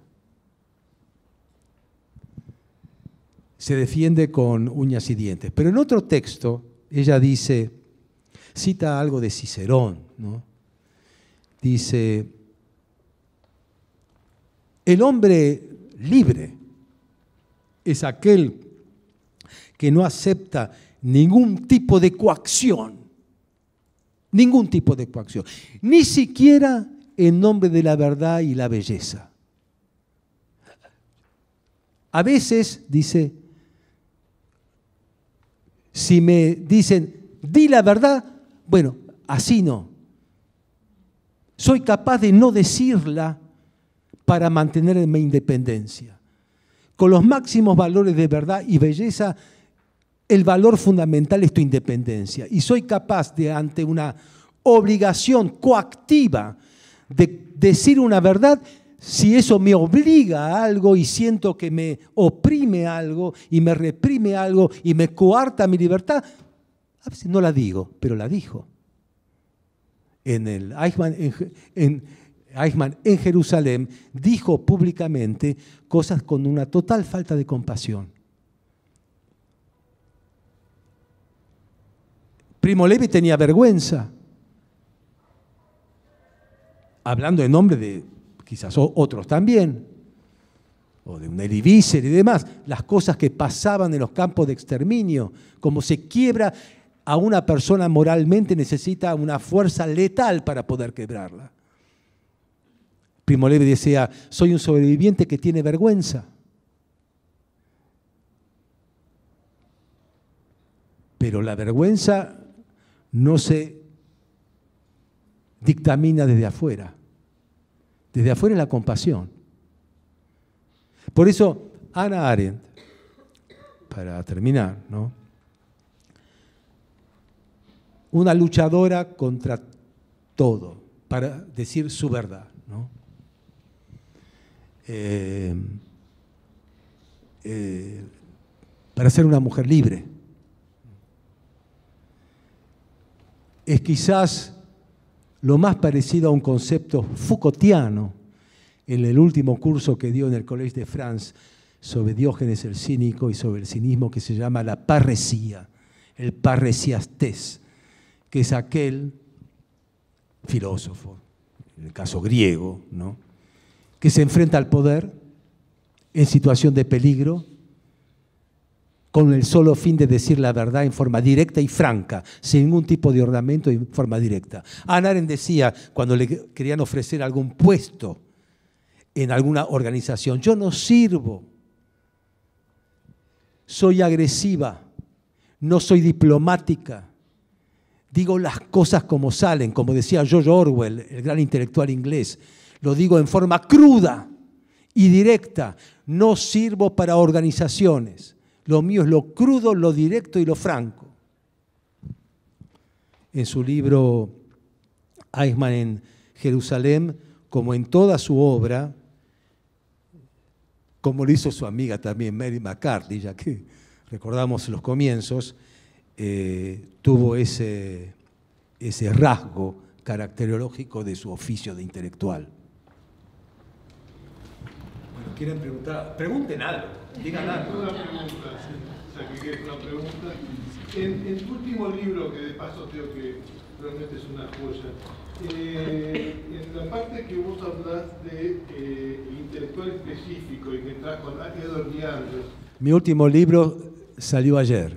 Se defiende con uñas y dientes. Pero en otro texto, ella dice, cita algo de Cicerón, dice, el hombre libre es aquel que no acepta ningún tipo de coacción, ningún tipo de coacción, ni siquiera en nombre de la verdad y la belleza. A veces, dice, si me dicen, di la verdad, bueno, así no. Soy capaz de no decirla para mantener mi independencia. Con los máximos valores de verdad y belleza, el valor fundamental es tu independencia. Y soy capaz de, ante una obligación coactiva de decir una verdad si eso me obliga a algo y siento que me oprime algo y me reprime algo y me coarta mi libertad, no la digo, pero la dijo. En, el en, en Jerusalén dijo públicamente cosas con una total falta de compasión. Primo Levi tenía vergüenza hablando en nombre de quizás otros también, o de un elivícer y demás, las cosas que pasaban en los campos de exterminio, como se quiebra a una persona moralmente necesita una fuerza letal para poder quebrarla. Primo Levi decía, soy un sobreviviente que tiene vergüenza. Pero la vergüenza no se dictamina desde afuera. Desde afuera es la compasión. Por eso, Ana Arendt, para terminar, una luchadora contra todo, para decir su verdad. Eh, eh, para ser una mujer libre. Es quizás lo más parecido a un concepto Foucaultiano en el último curso que dio en el Collège de France sobre Diógenes el cínico y sobre el cinismo que se llama la parresía, el parresiastés, que es aquel filósofo, en el caso griego, ¿no? que se enfrenta al poder en situación de peligro con el solo fin de decir la verdad en forma directa y franca, sin ningún tipo de ornamento en forma directa. Anaren decía, cuando le querían ofrecer algún puesto en alguna organización, yo no sirvo, soy agresiva, no soy diplomática, digo las cosas como salen, como decía George Orwell, el gran intelectual inglés, lo digo en forma cruda y directa, no sirvo para organizaciones lo mío es lo crudo, lo directo y lo franco. En su libro Eichmann en Jerusalén, como en toda su obra, como lo hizo su amiga también Mary McCarthy, ya que recordamos los comienzos, eh, tuvo ese, ese rasgo caracterológico de su oficio de intelectual quieren preguntar, pregunten algo, digan algo. Una pregunta, una pregunta. En, en, tu último libro, que de paso creo que realmente es una joya, eh, en la parte que vos hablas de eh, intelectual específico y que entras con Edward Leandros. Mi último libro salió ayer.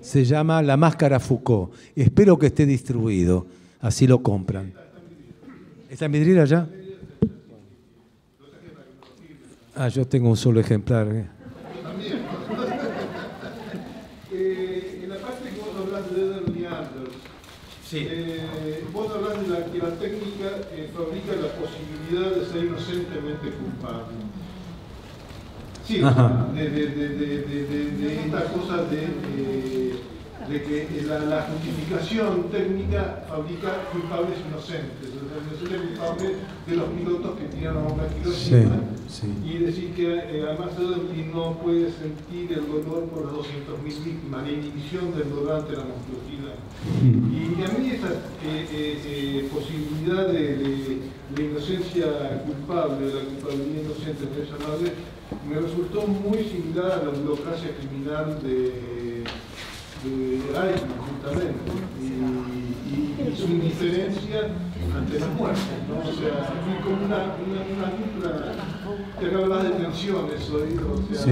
Se llama La Máscara Foucault. Espero que esté distribuido. Así lo compran. ¿Está en vidriera ya? Ah, yo tengo un solo ejemplar. Eh. ¿eh? en la parte que vos hablas de Eder Leanders. sí. Eh, vos hablas de la, que la técnica eh, fabrica la posibilidad de ser inocentemente culpable. Sí, de, de, de, de, estas cosas de de que la, justificación técnica fabrica culpables inocentes, o sea, culpable de los pilotos que tiraron una Hiroshima sí, y decir que eh, además no puede sentir el dolor por las 200.000 víctimas, la inhibición del dolor ante la monstruosidad. Mm. Y a mí esa eh, eh, eh, posibilidad de, de, inocencia culpable, de la culpabilidad inocente, de esa madre, me resultó muy similar a la burocracia criminal de y, su indiferencia ante la muerte ¿no? O sea, como una, una, cultura de tensiones oído o Sí.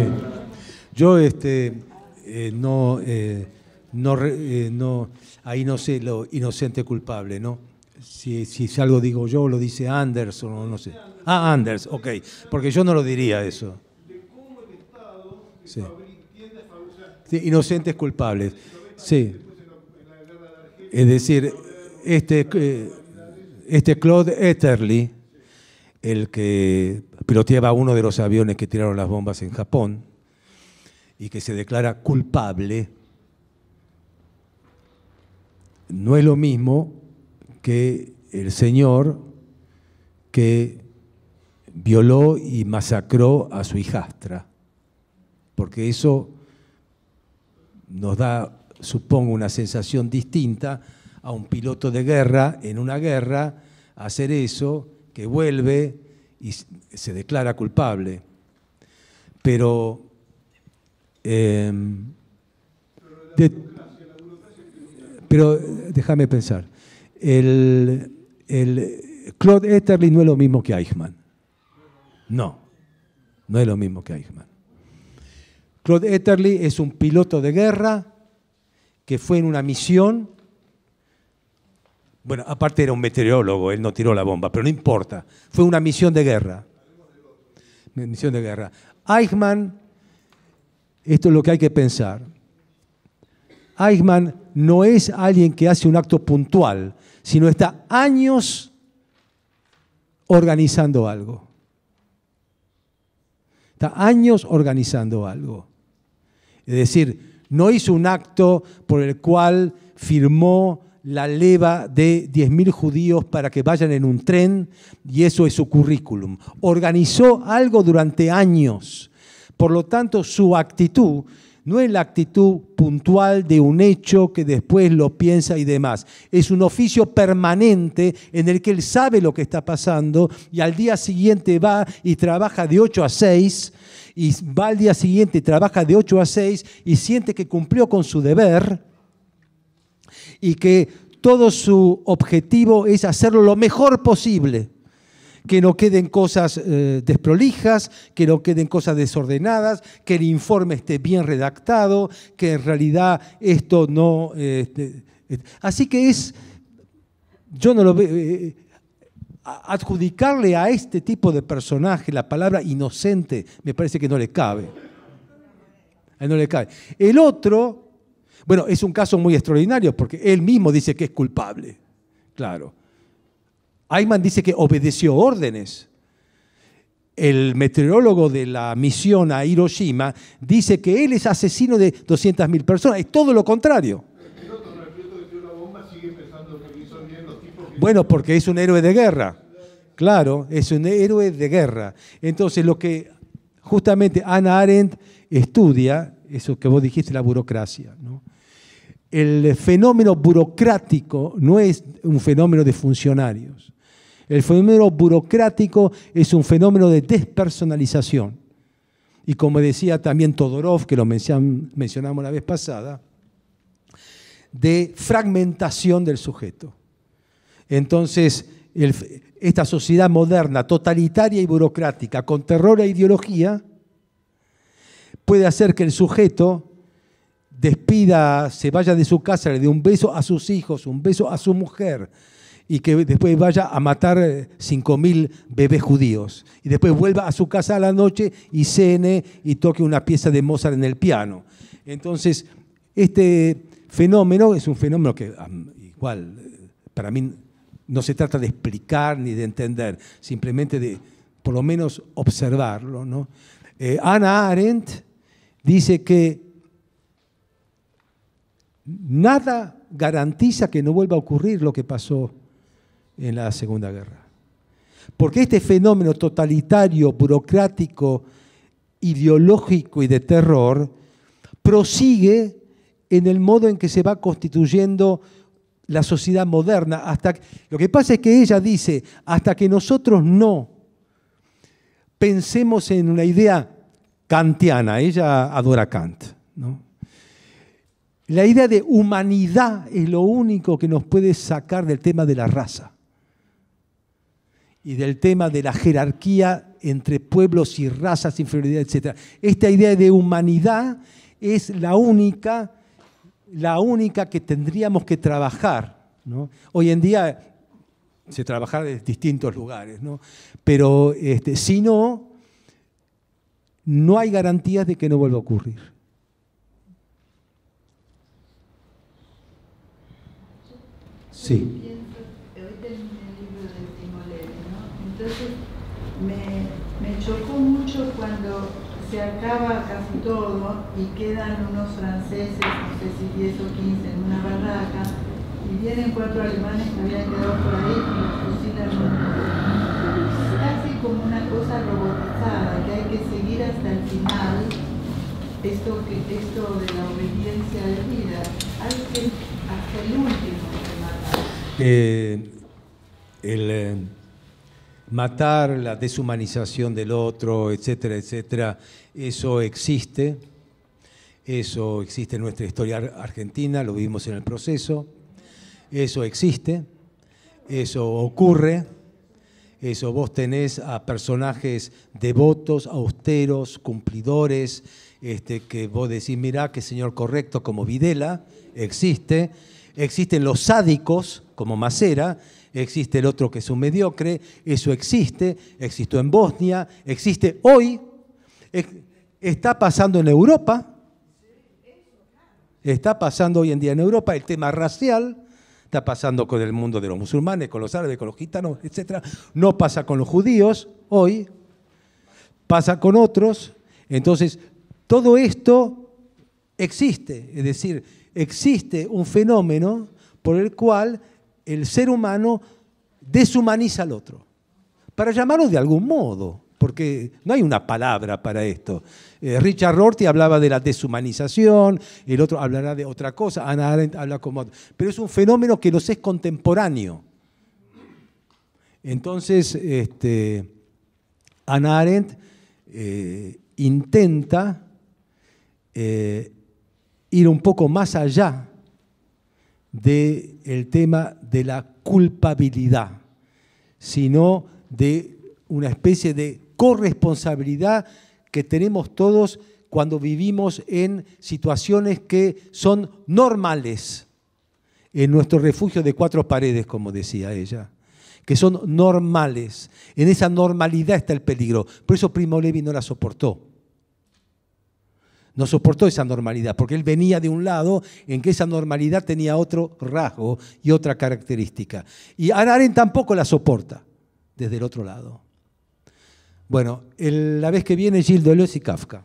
Yo, este, eh, no... Eh, no, eh, no, ahí no sé lo inocente culpable, ¿no? Si, si algo digo yo, lo dice Anderson, o no sé. Ah, Anders, ok, porque yo no lo diría eso. Sí inocentes culpables. Sí. Es decir, este, eh, este Claude Eterly, el que piloteaba uno de los aviones que tiraron las bombas en Japón y que se declara culpable, no es lo mismo que el señor que violó y masacró a su hijastra, porque eso nos da, supongo, una sensación distinta a un piloto de guerra en una guerra, hacer eso, que vuelve y se declara culpable. Pero... Em, pero déjame pensar. El, Claude Eterly no es lo mismo que Eichmann. No, no es lo mismo que Eichmann. Claude Eterly es un piloto de guerra que fue en una misión. Bueno, aparte era un meteorólogo, él no tiró la bomba, pero no importa. Fue una misión de guerra. Misión de guerra. Eichmann, esto es lo que hay que pensar. Eichmann no es alguien que hace un acto puntual, sino está años organizando algo. Está años organizando algo. Es decir, no hizo un acto por el cual firmó la leva de 10.000 judíos para que vayan en un tren y eso es su currículum. Organizó algo durante años. Por lo tanto, su actitud no es la actitud puntual de un hecho que después lo piensa y demás. Es un oficio permanente en el que él sabe lo que está pasando y al día siguiente va y trabaja de 8 a 6 y va al día siguiente y trabaja de 8 a 6 y siente que cumplió con su deber y que todo su objetivo es hacerlo lo mejor posible que no queden cosas eh, desprolijas, que no queden cosas desordenadas, que el informe esté bien redactado, que en realidad esto no... Eh, este, este. Así que es, yo no lo veo, eh, adjudicarle a este tipo de personaje la palabra inocente me parece que no le cabe. No le cabe. El otro, bueno, es un caso muy extraordinario porque él mismo dice que es culpable. Claro. Ayman dice que obedeció órdenes. El meteorólogo de la misión a Hiroshima dice que él es asesino de 200.000 personas. Es todo lo contrario. Bueno, porque es un héroe de guerra. Claro, es un héroe de guerra. Entonces, lo que justamente Ana Arendt estudia, eso que vos dijiste, la burocracia. El fenómeno burocrático no es un fenómeno de funcionarios. El fenómeno burocrático es un fenómeno de despersonalización. Y como decía también Todorov, que lo mencionamos la vez pasada, de fragmentación del sujeto. Entonces, esta sociedad moderna, totalitaria y burocrática, con terror e ideología, puede hacer que el sujeto despida, se vaya de su casa, le dé un beso a sus hijos, un beso a su mujer, y que después vaya a matar 5.000 eh, bebés judíos. Y después vuelva a su casa a la noche y cene y toque una pieza de Mozart en el piano. Entonces, este fenómeno es un fenómeno que igual eh, para mí no se trata de explicar ni de entender, simplemente de por lo menos observarlo. ¿no? Eh, Arendt dice que nada garantiza que no vuelva a ocurrir lo que pasó en la Segunda Guerra. Porque este fenómeno totalitario, burocrático, ideológico y de terror prosigue en el modo en que se va constituyendo la sociedad moderna. Hasta, lo que pasa es que ella dice, hasta que nosotros no pensemos en una idea kantiana, ella adora Kant, La idea de humanidad es lo único que nos puede sacar del tema de la raza y del tema de la jerarquía entre pueblos y razas, inferioridad, etc. Esta idea de humanidad es la única la única que tendríamos que trabajar. Hoy en día se trabaja en distintos lugares, pero este, si no, no hay garantías de que no vuelva a ocurrir. Sí. Entonces, me chocó mucho cuando se acaba casi todo y quedan unos franceses, no sé si 10 o 15, en una barraca y vienen cuatro alemanes que habían quedado por ahí y los fusilan Es casi como una cosa robotizada, que hay que seguir hasta el final esto, que, esto de la obediencia de vida. Hay que hasta el último matar. Eh, el eh, matar la deshumanización del otro, etcétera, etcétera, eso existe, eso existe en nuestra historia argentina, lo vimos en el proceso, eso existe, eso ocurre, eso vos tenés a personajes devotos, austeros, cumplidores, este, que vos decís, mirá, qué señor correcto como Videla, existe, existen los sádicos como Macera, existe el otro que es un mediocre, eso existe, existió en Bosnia, existe hoy Está pasando en Europa, está pasando hoy en día en Europa el tema racial, está pasando con el mundo de los musulmanes, con los árabes, con los gitanos, etc. No pasa con los judíos hoy, pasa con otros. Entonces, todo esto existe, es decir, existe un fenómeno por el cual el ser humano deshumaniza al otro, para llamarlo de algún modo porque no hay una palabra para esto. Eh, Richard Rorty hablaba de la deshumanización, el otro hablará de otra cosa, Ana Arendt habla como Pero es un fenómeno que nos es contemporáneo. Entonces, este, Ana Arendt eh, intenta eh, ir un poco más allá del tema de la culpabilidad, sino de una especie de corresponsabilidad que tenemos todos cuando vivimos en situaciones que son normales, en nuestro refugio de cuatro paredes, como decía ella, que son normales. En esa normalidad está el peligro. Por eso Primo Levi no la soportó. No soportó esa normalidad, porque él venía de un lado en que esa normalidad tenía otro rasgo y otra característica. Y Aren tampoco la soporta desde el otro lado. Bueno, la vez que viene Gilles Deleuze y Kafka.